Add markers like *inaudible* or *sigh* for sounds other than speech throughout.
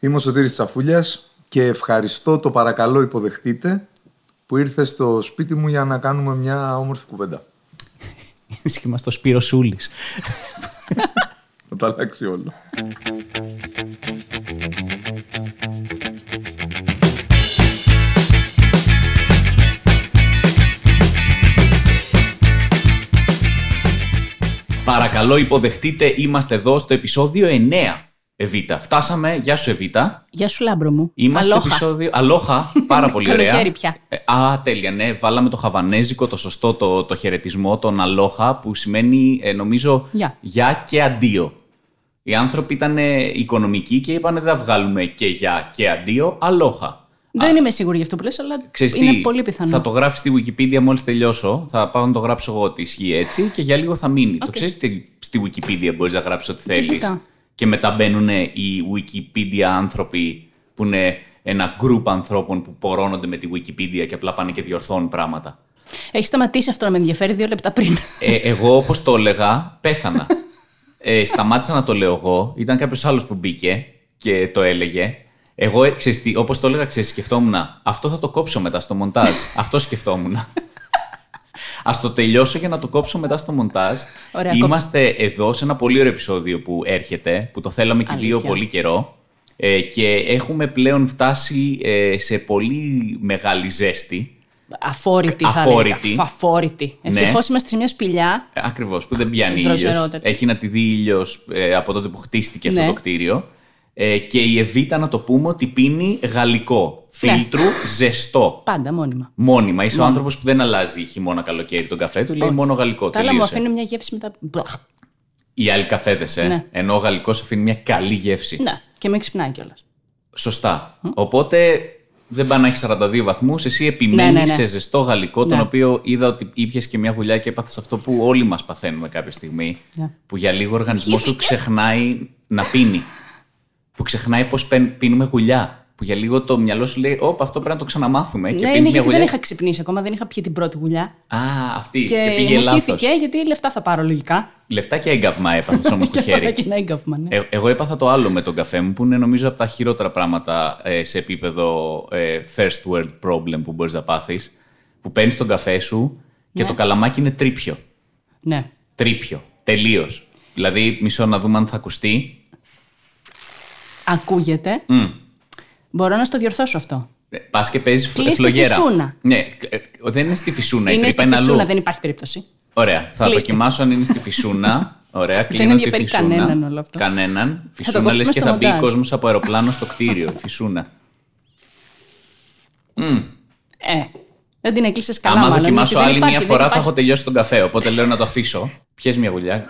Είμαι ο Σωτήρης Τσαφούλιας και ευχαριστώ το παρακαλώ υποδεχτείτε που ήρθε στο σπίτι μου για να κάνουμε μια όμορφη κουβέντα. Είσαι το Σπύρο Σούλης. Θα τα αλλάξει όλο. Παρακαλώ υποδεχτείτε, είμαστε εδώ στο επεισόδιο 9 Εβίτα. Φτάσαμε. Γεια σου, Εβίτα. Γεια σου, λάμπρο μου. Είμαστε Αλόχα. επεισόδιο. Αλόχα. Πάρα πολύ ωραία. Καλοκαίρι πια. Ε, α, τέλεια. Ναι, βάλαμε το χαβανέζικο, το σωστό, το, το χαιρετισμό, τον αλόχα, που σημαίνει, ε, νομίζω, για yeah. και αντίο. Οι άνθρωποι ήταν οικονομικοί και είπαν δεν θα βγάλουμε και για και αντίο, αλόχα. Δεν α, είμαι σίγουρη γι' αυτό που λες, αλλά είναι είναι πολύ πιθανό. Θα το γράφει στη Wikipedia μόλις τελειώσω. Θα πάω να το γράψω εγώ ότι ισχύει έτσι και για λίγο θα μείνει. Okay. Το ξέρει ότι στη Wikipedia μπορείς να γράψεις ό,τι θέλεις και μετά μπαίνουν οι Wikipedia άνθρωποι που είναι ένα γκρουπ ανθρώπων που πορώνονται με τη Wikipedia και απλά πάνε και διορθώνουν πράγματα. Έχει σταματήσει αυτό να με ενδιαφέρει δύο λεπτά πριν. Ε, εγώ, όπως το έλεγα, πέθανα. Ε, σταμάτησα να το λέω εγώ. Ήταν κάποιος άλλος που μπήκε και το έλεγε. Εγώ, ε, όπως το έλεγα, ξέρεις, σκεφτόμουν αυτό θα το κόψω μετά στο μοντάζ. αυτό σκεφτόμουν. Ας το τελειώσω για να το κόψω μετά στο μοντάζ. Είμαστε εδώ σε ένα πολύ ωραίο επεισόδιο που έρχεται, που το θέλαμε και δύο πολύ καιρό. Ε, και έχουμε πλέον φτάσει ε, σε πολύ μεγάλη ζέστη. Αφόρητη, αφόρητη. θα Αφόρητη. Ναι. Ευτυχώς είμαστε σε μια σπηλιά. Ακριβώς, που δεν πιάνει ήλιος. Έχει να τη δει ήλιος ε, από τότε που χτίστηκε αυτό ναι. το κτίριο. Ε, και η Εβίτα, να το πούμε, ότι πίνει γαλλικό. Ναι. Φίλτρου, ζεστό. Πάντα μόνιμα. Μόνιμα. Είσαι ο άνθρωπος που δεν αλλάζει χειμώνα καλοκαίρι τον καφέ του, λέει μόνο γαλλικό. Τα άλλα μου αφήνει μια γεύση μετά. Οι άλλοι καφέδες, ε. Ναι. Ενώ ο γαλλικός αφήνει μια καλή γεύση. Ναι, και με ξυπνάει κιόλας. Σωστά. Mm. Οπότε δεν πάει να έχει 42 βαθμούς. Εσύ επιμένεις ναι, ναι, ναι, σε ζεστό γαλλικό, τον ναι. οποίο είδα ότι ήπια και μια γουλιά και έπαθες αυτό που όλοι μας παθαίνουμε κάποια στιγμή. Που για λίγο ο οργανισμός σου ξεχνάει να πίνει που ξεχνάει πώς πίνουμε γουλιά. Που για λίγο το μυαλό σου λέει: Όπα, αυτό πρέπει να το ξαναμάθουμε. Ναι, και είναι γιατί γουλιά... δεν είχα ξυπνήσει ακόμα, δεν είχα πιει την πρώτη γουλιά. Α, αυτή. Και, και πήγε λάθο. γιατί λεφτά θα πάρω λογικά. Λεφτά και έγκαυμα έπαθες *laughs* όμως το χέρι. και ένα έγκαυμα, ναι. Ε, εγώ έπαθα το άλλο με τον καφέ μου, που είναι νομίζω από τα χειρότερα πράγματα ε, σε επίπεδο ε, first world problem που μπορείς να πάθεις. Που παίρνεις τον καφέ σου και ναι. το καλαμάκι είναι τρίπιο. Ναι. Τρίπιο. Τελείως. Δηλαδή, μισό να δούμε αν θα ακουστεί ακούγεται. Mm. Μπορώ να στο διορθώσω αυτό. Ε, Πας και παίζεις φλογέρα. Στη φυσούνα. Ναι, ε, δεν είναι στη φυσούνα. Είναι στη φυσούνα, αλλού. δεν υπάρχει περίπτωση. Ωραία. Θα Κλείστε. δοκιμάσω αν είναι στη φυσούνα. *laughs* Ωραία, κλείνω δεν τη Κανέναν όλο αυτό. Κανέναν. Φυσούνα λες και θα μοντάζ. μπει κόσμος από αεροπλάνο στο κτίριο. φυσούνα. Mm. Ε, δεν την έκλεισες καλά. Άμα δοκιμάσω άλλη μια φορά, θα έχω τελειώσει τον καφέ. Οπότε λέω να το αφήσω. Πιες μια γουλιά.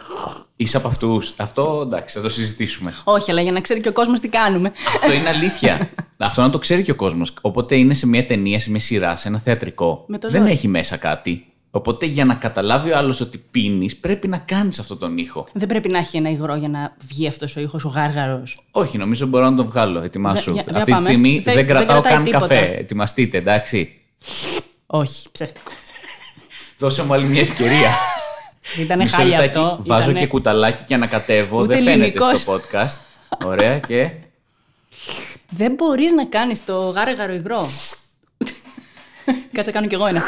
Είσαι από αυτούς. Αυτό εντάξει, θα το συζητήσουμε. Όχι, αλλά για να ξέρει και ο κόσμος τι κάνουμε. Αυτό είναι αλήθεια. *laughs* Αυτό να το ξέρει και ο κόσμος. Οπότε είναι σε μια ταινία, σε μια σειρά, σε ένα θεατρικό. Δεν έχει μέσα κάτι. Οπότε για να καταλάβει ο άλλος ότι πίνεις, πρέπει να κάνεις αυτόν τον ήχο. Δεν πρέπει να έχει ένα υγρό για να βγει αυτός ο ήχος, ο γάργαρος. Όχι, νομίζω μπορώ να τον βγάλω. Ετοιμάσου. Αυτή τη στιγμή δεν κρατάω καν καφέ. Ετοιμαστείτε, εντάξει. Όχι, ψεύτικο. *laughs* Δώσε μου άλλη μια ευκαιρία. *laughs* Ήταν χάλια αυτό. Βάζω και κουταλάκι και ανακατεύω. Δεν φαίνεται στο podcast. Ωραία και. Δεν μπορείς να κάνεις το γάργαρο υγρό. Κάτσε κάνω κι εγώ ένα.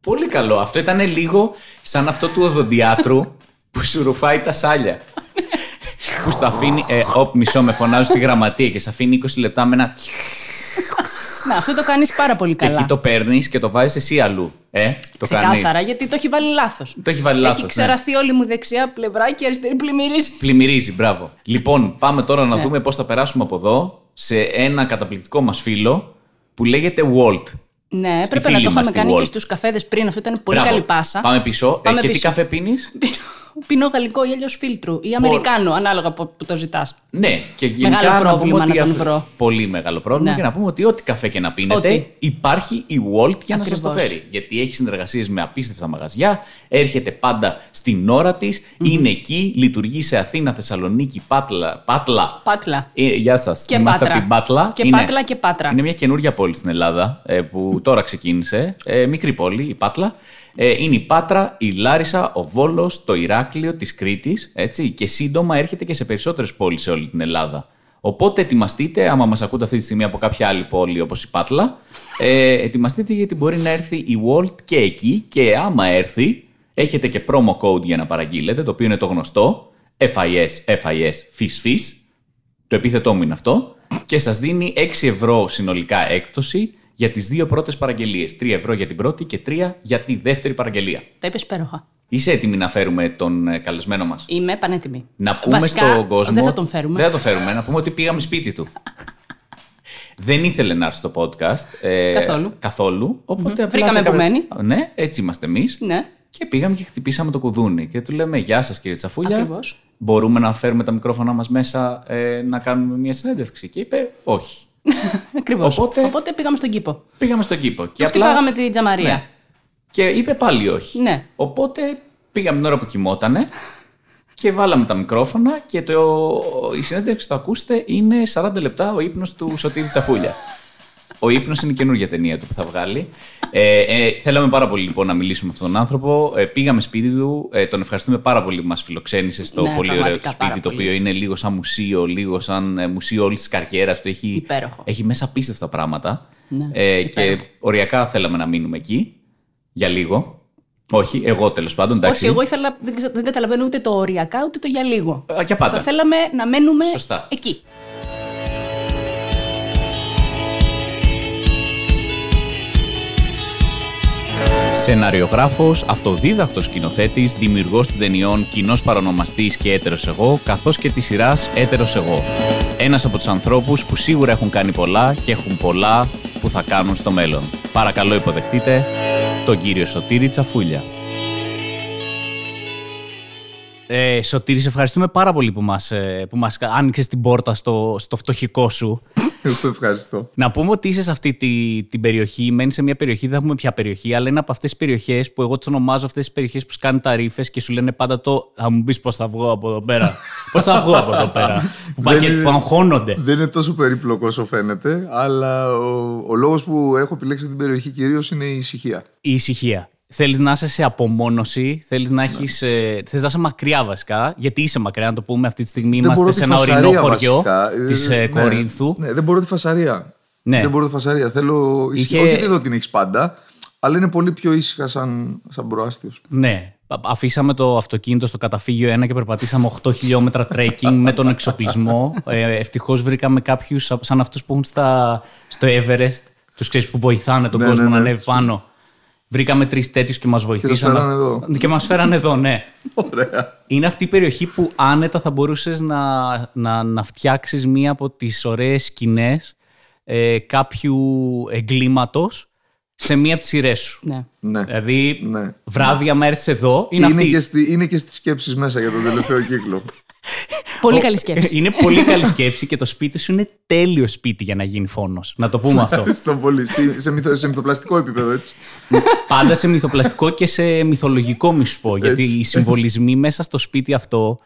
Πολύ καλό. Αυτό ήταν λίγο σαν αυτό του οδοντιάτρου που σου ρουφάει τα σάλια. που στα αφήνει. Ε, όπ, μισό, με φωνάζω στη γραμματεία και σε αφήνει 20 λεπτά με ένα. Ναι, αυτό το κάνεις πάρα πολύ καλά. Και εκεί το παίρνεις και το βάζεις εσύ αλλού. Ε, το Ξεκάθαρα, γιατί το έχει βάλει λάθος. Το έχει βάλει λάθος. Έχει ναι. ξεραθεί όλη μου δεξιά πλευρά και αριστερή πλημμυρίζει. Πλημμυρίζει, μπράβο. Λοιπόν, πάμε τώρα να ναι. δούμε πώς θα περάσουμε από εδώ σε ένα καταπληκτικό μας φίλο που λέγεται Walt. Ναι, πρέπει να το είχαμε κάνει και στους καφέδες πριν. Αυτό ήταν πολύ καλή πάσα. Πάμε πίσω. ε, και τι καφέ πίνεις πίνω γαλλικό ή αλλιώς φίλτρου ή αμερικάνο, ανάλογα που το ζητάς. Ναι, και γενικά μεγάλο πρόβλημα να, να τον βρω. Πολύ μεγάλο πρόβλημα. Ναι. Και να πούμε ότι ό,τι καφέ και να πίνετε, υπάρχει η Walt για να σας το φέρει. Γιατί έχει συνεργασίες με απίστευτα μαγαζιά, έρχεται πάντα στην ώρα της, είναι εκεί, λειτουργεί σε Αθήνα, Θεσσαλονίκη, Πάτλα. Πάτλα. πάτλα. Ε, γεια σας. Και Είμαστε από Την πάτλα. Και πάτλα και πάτρα. Είναι μια καινούργια πόλη στην Ελλάδα ε, που τώρα ξεκίνησε. Ε, μικρή πόλη, η Πάτλα. Ε, είναι η Πάτρα, η Λάρισα, ο Βόλος, το Ηράκλειο της Κρήτης, και σύντομα έρχεται και σε περισσότερες πόλεις σε όλη την Ελλάδα. Οπότε ετοιμαστείτε, άμα μας ακούτε αυτή τη στιγμή από κάποια άλλη πόλη όπως η Πάτλα, ε, ετοιμαστείτε γιατί μπορεί να έρθει η World και εκεί. Και άμα έρθει, έχετε και promo code για να παραγγείλετε, το οποίο είναι το γνωστό. FIS, FIS, FIS, FIS. Το επίθετό μου είναι αυτό. Και σας δίνει 6 ευρώ συνολικά έκπτωση για τις δύο πρώτες παραγγελίες. 3 ευρώ για την πρώτη και 3 για τη δεύτερη παραγγελία. Τα είπες υπέροχα. Είσαι έτοιμη να φέρουμε τον ε, καλεσμένο μας. Είμαι πανέτοιμη. Να πούμε Βασικά, στον κόσμο. Δεν θα τον φέρουμε. Δεν θα τον φέρουμε. να πούμε ότι πήγαμε σπίτι του. *laughs* δεν ήθελε να έρθει στο podcast. Ε, καθόλου. καθόλου οπότε mm-hmm. Βρήκαμε Ναι, έτσι είμαστε εμείς. Ναι. Και πήγαμε και χτυπήσαμε το κουδούνι και του λέμε Γεια σας κύριε Τσαφούλια. Ακριβώς. Μπορούμε να φέρουμε τα μικρόφωνα μας μέσα ε, να κάνουμε μια συνέντευξη. Και είπε Όχι. *laughs* Οπότε... πήγαμε στον κήπο. Πήγαμε στον κήπο. Και απλά... πήγαμε τη τζαμαρία. Ναι. Και είπε πάλι όχι. Ναι. Οπότε πήγαμε την ώρα που κοιμότανε και βάλαμε τα μικρόφωνα και το... η συνέντευξη που θα ακούσετε είναι 40 λεπτά ο ύπνος του Σωτήρη Τσαφούλια. Ο ύπνος είναι η καινούργια ταινία του που θα βγάλει. Ε, ε, θέλαμε πάρα πολύ λοιπόν να μιλήσουμε με αυτόν τον άνθρωπο. Ε, πήγαμε σπίτι του. Ε, τον ευχαριστούμε πάρα πολύ που μας φιλοξένησε στο ναι, πολύ ωραίο του σπίτι, το οποίο είναι λίγο σαν μουσείο, λίγο σαν ε, μουσείο όλης της καριέρας του. Έχει, έχει μέσα απίστευτα πράγματα. Ναι, ε, και οριακά θέλαμε να μείνουμε εκεί για λίγο. Όχι, εγώ τέλος πάντων. Εντάξει. Όχι, εγώ ήθελα, δεν, καταλαβαίνω ούτε το οριακά ούτε το για λίγο. Α, και πάντα. Θα θέλαμε να μένουμε Σωστά. εκεί. Σενάριογράφος, αυτοδίδακτος σκηνοθέτης, δημιουργός των ταινιών Κοινός Παρονομαστής και Έτερος Εγώ, καθώς και της σειράς Έτερος Εγώ. Ένας από τους ανθρώπους που σίγουρα έχουν κάνει πολλά και έχουν πολλά που θα κάνουν στο μέλλον. Παρακαλώ, υποδεχτείτε τον κύριο Σωτήρη Τσαφούλια. Ε, Σωτήρη, σε ευχαριστούμε πάρα πολύ που μας, ε, που μας άνοιξες την πόρτα στο, στο φτωχικό σου ευχαριστώ. Να πούμε ότι είσαι σε αυτή τη, την περιοχή, μένεις σε μια περιοχή, δεν θα πούμε ποια περιοχή, αλλά είναι από αυτές τις περιοχές που εγώ τις ονομάζω αυτές τις περιοχές που σκάνουν τα ρήφες και σου λένε πάντα το. Θα μου πεις πώς θα βγω από εδώ πέρα. *laughs* πώς θα βγω από εδώ πέρα. που, πάνε είναι, που Δεν είναι τόσο περίπλοκο όσο φαίνεται, αλλά ο, ο λόγος που έχω επιλέξει την περιοχή κυρίως είναι η ησυχία. Η ησυχία. Θέλεις να είσαι σε απομόνωση, θέλεις να έχεις, ε, να είσαι μακριά βασικά, γιατί είσαι μακριά, να το πούμε αυτή τη στιγμή. Δεν είμαστε σε ένα ορεινό χωριό της ε, ε, ναι, Κορίνθου. Ναι, δεν μπορώ τη φασαρία. Ναι. Δεν μπορώ τη φασαρία. Θέλω. Είχε... Όχι ότι εδώ την έχεις πάντα, αλλά είναι πολύ πιο ήσυχα σαν, σαν Ναι. Αφήσαμε το αυτοκίνητο στο καταφύγιο 1 και περπατήσαμε 8 χιλιόμετρα trekking με τον εξοπλισμό. Ε, Ευτυχώς βρήκαμε κάποιους σαν αυτούς που έχουν στα, στο Everest. Τους ξέρεις που βοηθάνε τον ναι, κόσμο ναι, να ναι. ανέβει πάνω Βρήκαμε τρεις τέτοιους και μας βοηθήσαν. Και, φέρανε εδώ. και μας φέρανε εδώ, ναι. Ωραία. Είναι αυτή η περιοχή που άνετα θα μπορούσες να, να, να φτιάξεις μία από τις ωραίες σκηνές ε, κάποιου εγκλήματος σε μία από τις σειρές σου. Ναι. ναι. Δηλαδή, ναι. βράδυ ναι. εδώ. Είναι, και αυτή... είναι και στις σκέψεις μέσα για τον τελευταίο κύκλο. Πολύ καλή σκέψη. Είναι πολύ καλή σκέψη και το σπίτι σου είναι τέλειο σπίτι για να γίνει φόνος. Να το πούμε αυτό. Στο πολύ, σε, μυθοπλαστικό επίπεδο, έτσι. Πάντα σε μυθοπλαστικό και σε μυθολογικό, μη Γιατί οι συμβολισμοί μέσα στο σπίτι αυτό,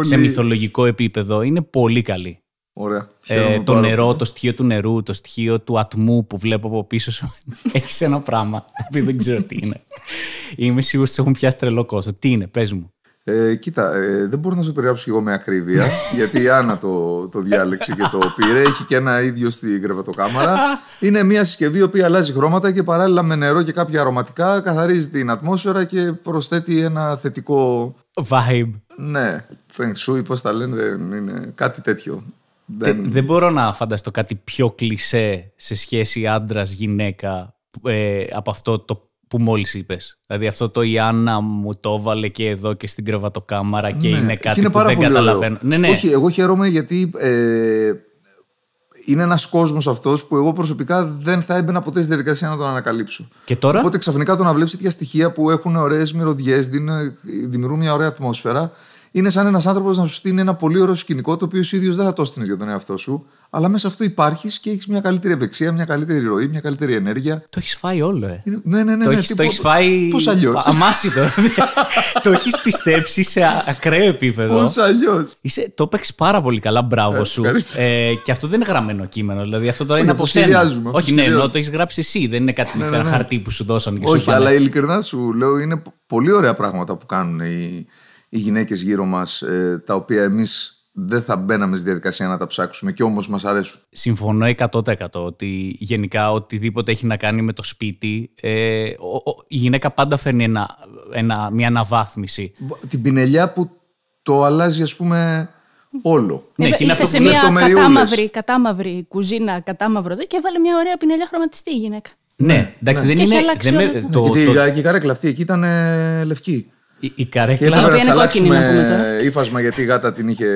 σε μυθολογικό επίπεδο, είναι πολύ καλοί. Ε, το νερό, το στοιχείο του νερού, το στοιχείο του ατμού που βλέπω από πίσω σου. *laughs* Έχεις ένα πράγμα το οποίο δεν ξέρω τι είναι. Είμαι σίγουρος ότι έχουν πιάσει τρελό κόστος. Τι είναι, πες μου. Ε, κοίτα, ε, δεν μπορώ να σου περιγράψω κι εγώ με ακρίβεια, *laughs* γιατί η Άννα το, το διάλεξε και το πήρε. Έχει και ένα ίδιο στην κρεβατοκάμαρα. *laughs* Είναι μια συσκευή που αλλάζει χρώματα και παράλληλα με νερό και κάποια αρωματικά καθαρίζει την ατμόσφαιρα και προσθέτει ένα θετικό. Vibe. Ναι, feng shui, πώς τα λένε, δεν είναι κάτι τέτοιο. Δεν... δεν μπορώ να φανταστώ κάτι πιο κλισέ σε σχέση άντρα-γυναίκα ε, από αυτό το που μόλις είπες. Δηλαδή αυτό το Ιάννα μου το έβαλε και εδώ και στην κρεβατοκάμαρα και ναι, είναι κάτι που δεν καταλαβαίνω. Ναι, ναι. Όχι, εγώ χαίρομαι γιατί ε, είναι ένας κόσμος αυτός που εγώ προσωπικά δεν θα έμπαινα ποτέ στη διαδικασία να τον ανακαλύψω. Και τώρα? Οπότε ξαφνικά το να βλέπεις τέτοια στοιχεία που έχουν ωραίες μυρωδιές, δημιουργούν μια ωραία ατμόσφαιρα είναι σαν ένας άνθρωπος να σου στείλει ένα πολύ ωραίο σκηνικό το οποίο εσύ ίδιος δεν θα το στείλεις για τον εαυτό σου, αλλά μέσα αυτό υπάρχεις και έχεις μια καλύτερη ευεξία, μια καλύτερη ροή, μια καλύτερη ενέργεια. Το έχεις φάει όλο, ε. Ναι, ναι, ναι. Το ναι, έχεις φάει. Πώς αλλιώς. Αμάσιτο. *laughs* το έχεις πιστέψει σε ακραίο επίπεδο. Πώς αλλιώς. Το παίξεις πάρα πολύ καλά, μπράβο ε, σου. Ε, και αυτό δεν είναι γραμμένο κείμενο. Δηλαδή αυτό τώρα είναι από σένα. Όχι, ναι, το έχεις γράψει εσύ. Δεν είναι κάτι ναι, ναι, χαρτί που σου δώσαν και σου Όχι, αλλά ειλικρινά σου λέω είναι πολύ ωραία πράγματα που κάνουν οι οι γυναίκες γύρω μας, ε, τα οποία εμείς δεν θα μπαίναμε στη διαδικασία να τα ψάξουμε και όμως μας αρέσουν. Συμφωνώ 100% ότι γενικά οτιδήποτε έχει να κάνει με το σπίτι, ε, ο, η γυναίκα πάντα φέρνει μια αναβάθμιση. Την πινελιά που το αλλάζει ας πούμε όλο. Ναι, και είναι αυτό σε μια κατάμαυρη, κατάμαυρη κουζίνα, κατάμαυρο και έβαλε μια ωραία πινελιά χρωματιστή η γυναίκα. Ναι, ναι εντάξει, ναι. δεν και είναι. Δεν το, Γιατί η καρέκλα αυτή εκεί ήταν ε, λευκή. Η, η καρέκλα και να αλλάξουμε ύφασμα γιατί η γάτα την είχε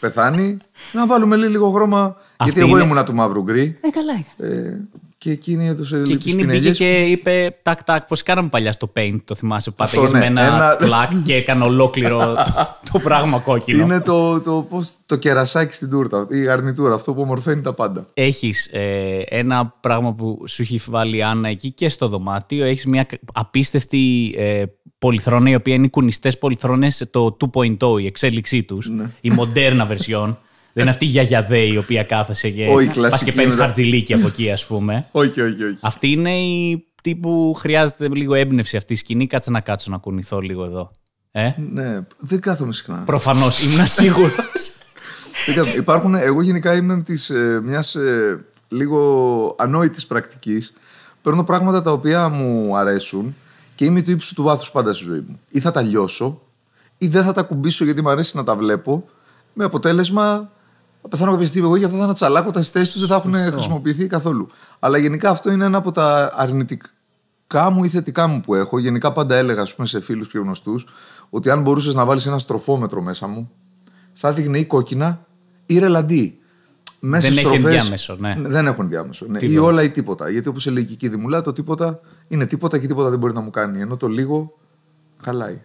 πεθάνει. Να βάλουμε λίγο χρώμα. γιατί εγώ ήμουνα του μαύρου γκρι. Ε, καλά, ε, και εκείνη έδωσε λίγο Και εκείνη πήγε και είπε τάκ τάκ. Πώς κάναμε παλιά στο paint, το θυμάσαι. πάτε ναι, με ένα, πλακ και έκανε ολόκληρο το, το, πράγμα κόκκινο. Είναι το, το, το κερασάκι στην τούρτα, η αρνητούρα, αυτό που ομορφαίνει τα πάντα. Έχεις ε, ένα πράγμα που σου έχει βάλει Άννα εκεί και στο δωμάτιο. Έχεις μια απίστευτη ε, πολυθρόνα, οι οποία είναι κουνιστές πολυθρόνες το 2.0, η εξέλιξή τους, ναι. η μοντέρνα βερσιόν. *laughs* Δεν είναι αυτή η γιαγιαδέ η οποία κάθεσε και πας και παίρνεις χαρτζιλίκι από εκεί, ας πούμε. *laughs* όχι, όχι, όχι. Αυτή είναι η τύπου χρειάζεται λίγο έμπνευση αυτή η σκηνή. Κάτσε να κάτσω να κουνηθώ λίγο εδώ. Ε? Ναι, δεν κάθομαι συχνά. Προφανώς, ήμουν *laughs* σίγουρος. Υπάρχουν, εγώ γενικά είμαι της ε, μιας ε, λίγο ανόητης πρακτικής. Παίρνω πράγματα τα οποία μου αρέσουν και είμαι του ύψους του βάθους πάντα στη ζωή μου. Ή θα τα λιώσω, ή δεν θα τα κουμπίσω γιατί μου αρέσει να τα βλέπω. Με αποτέλεσμα, θα πεθάνω κάποια στιγμή εγώ και αυτά θα τσαλάκω, τα θέσει τους δεν θα έχουν χρησιμοποιηθεί καθόλου. Αλλά γενικά αυτό είναι ένα από τα αρνητικά μου ή θετικά μου που έχω. Γενικά πάντα έλεγα πούμε, σε φίλους και γνωστούς ότι αν μπορούσες να βάλεις ένα στροφόμετρο μέσα μου, θα δείχνει ή κόκκινα ή ρελαντί. Μέσα δεν στροφές, έχει διάμεσο, ναι. Δεν έχουν διάμεσο. Ναι. Ή όλα ή τίποτα. Γιατί όπως έλεγε και η το τίποτα είναι τίποτα και τίποτα δεν μπορεί να μου κάνει. Ενώ το λίγο χαλάει.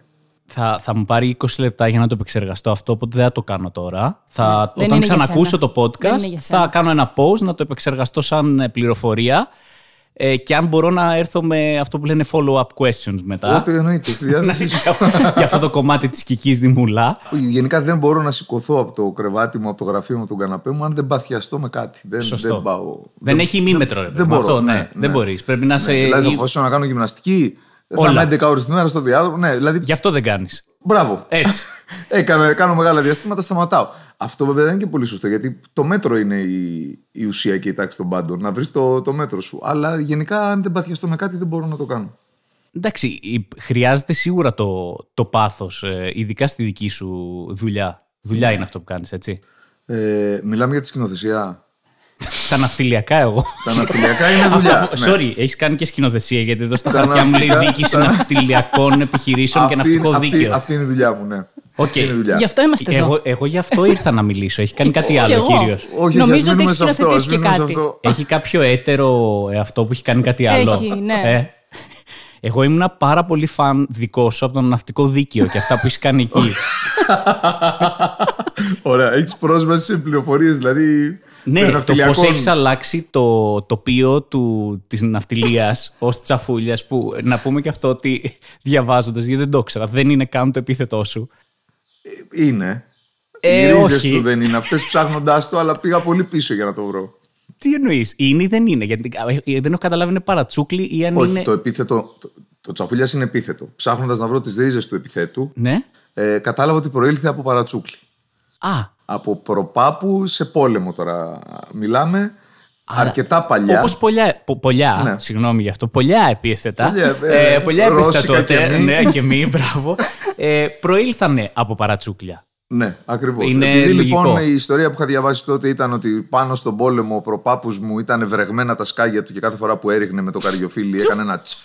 Θα, θα μου πάρει 20 λεπτά για να το επεξεργαστώ αυτό, οπότε δεν θα το κάνω τώρα. Θα, όταν ξανακούσω το podcast, θα κάνω ένα post να το επεξεργαστώ σαν ε, πληροφορία ε, και αν μπορώ να έρθω με αυτό που λένε follow-up questions μετά. Ό,τι εννοείται, στη διάθεση Για αυτό το κομμάτι της κικής δημουλά. Γενικά δεν μπορώ να σηκωθώ από το κρεβάτι μου, από το γραφείο μου, τον καναπέ μου, αν δεν παθιαστώ με κάτι. Δεν, Σωστό. δεν πάω. Δεν, έχει ημίμετρο, ρε. Δεν, μπορώ, αυτό, ναι, ναι, ναι. δεν μπορείς. Πρέπει να ναι. σε. Δηλαδή, θα να κάνω γυμναστική, Όλα. Θα είμαι 11 ώρες την ώρα στο διάδρομο. Ναι, δηλαδή... Γι' αυτό δεν κάνεις. Μπράβο. Έτσι. Ε, κάνω μεγάλα διαστήματα, σταματάω. Αυτό βέβαια δεν είναι και πολύ σωστό γιατί το μέτρο είναι η, η ουσία και η τάξη των πάντων. Να βρεις το, το μέτρο σου. Αλλά γενικά, αν δεν παθιαστώ με κάτι, δεν μπορώ να το κάνω. Εντάξει, χρειάζεται σίγουρα το, το πάθος, ε, ειδικά στη δική σου δουλειά. Δουλειά ναι. είναι αυτό που κάνεις, έτσι. Ε, μιλάμε για τη σκηνοθεσία. Τα ναυτιλιακά εγώ. Τα ναυτιλιακά είναι δουλειά. Συγνώμη, ναι. sorry, έχεις κάνει και σκηνοθεσία γιατί εδώ στα χαρτιά μου λέει διοίκηση ναυτιλιακών επιχειρήσεων και ναυτικό δίκαιο. Αυτή είναι η δουλειά μου, ναι. Okay. Γι' αυτό είμαστε εδώ. Εγώ, γι' αυτό ήρθα να μιλήσω. Έχει κάνει κάτι άλλο κύριος. Όχι, νομίζω ότι έχει σκηνοθετήσει και κάτι. Έχει κάποιο έτερο αυτό που έχει κάνει κάτι άλλο. Έχει, ναι. Ε, εγώ ήμουν πάρα πολύ φαν δικό σου από το ναυτικό δίκαιο και αυτά που έχεις κάνει εκεί. *laughs* Ωραία, έχεις πρόσβαση σε πληροφορίες, δηλαδή. Ναι, το πώς έχεις αλλάξει το τοπίο της ναυτιλίας *laughs* ως τσαφούλιας που να πούμε και αυτό ότι διαβάζοντας, γιατί δεν το ήξερα, δεν είναι καν το επίθετό σου. Ε, είναι. Ε, Οι ρίζες του δεν είναι αυτές ψάχνοντάς το, αλλά πήγα πολύ πίσω για να το βρω. Τι εννοείς, είναι ή δεν είναι, Γιατί ε, δεν έχω καταλάβει είναι παρατσούκλι ή αν Όχι, είναι. το επίθετο. Το, το τσαφούλιας είναι επίθετο. Ψάχνοντας να βρω τις ρίζες του επιθέτου, ναι. Ε, κατάλαβα ότι προήλθε από παρατσούκλι. Α, από προπάπου σε πόλεμο τώρα μιλάμε. Άρα, αρκετά παλιά. Όπως πολλιά, ναι. συγγνώμη γι' αυτό, πολλιά επίθετα. Πολλά, ε, ε, επίθετα τότε. Και ναι, και μη, μπράβο. Ε, προήλθανε από παρατσούκλια. Ναι, ακριβώς. Επειδή λοιπόν, λογικό. λοιπόν η ιστορία που είχα διαβάσει τότε ήταν ότι πάνω στον πόλεμο ο προπάπους μου ήταν βρεγμένα τα σκάγια του και κάθε φορά που έριχνε με το καριοφίλι έκανε ένα τσφ.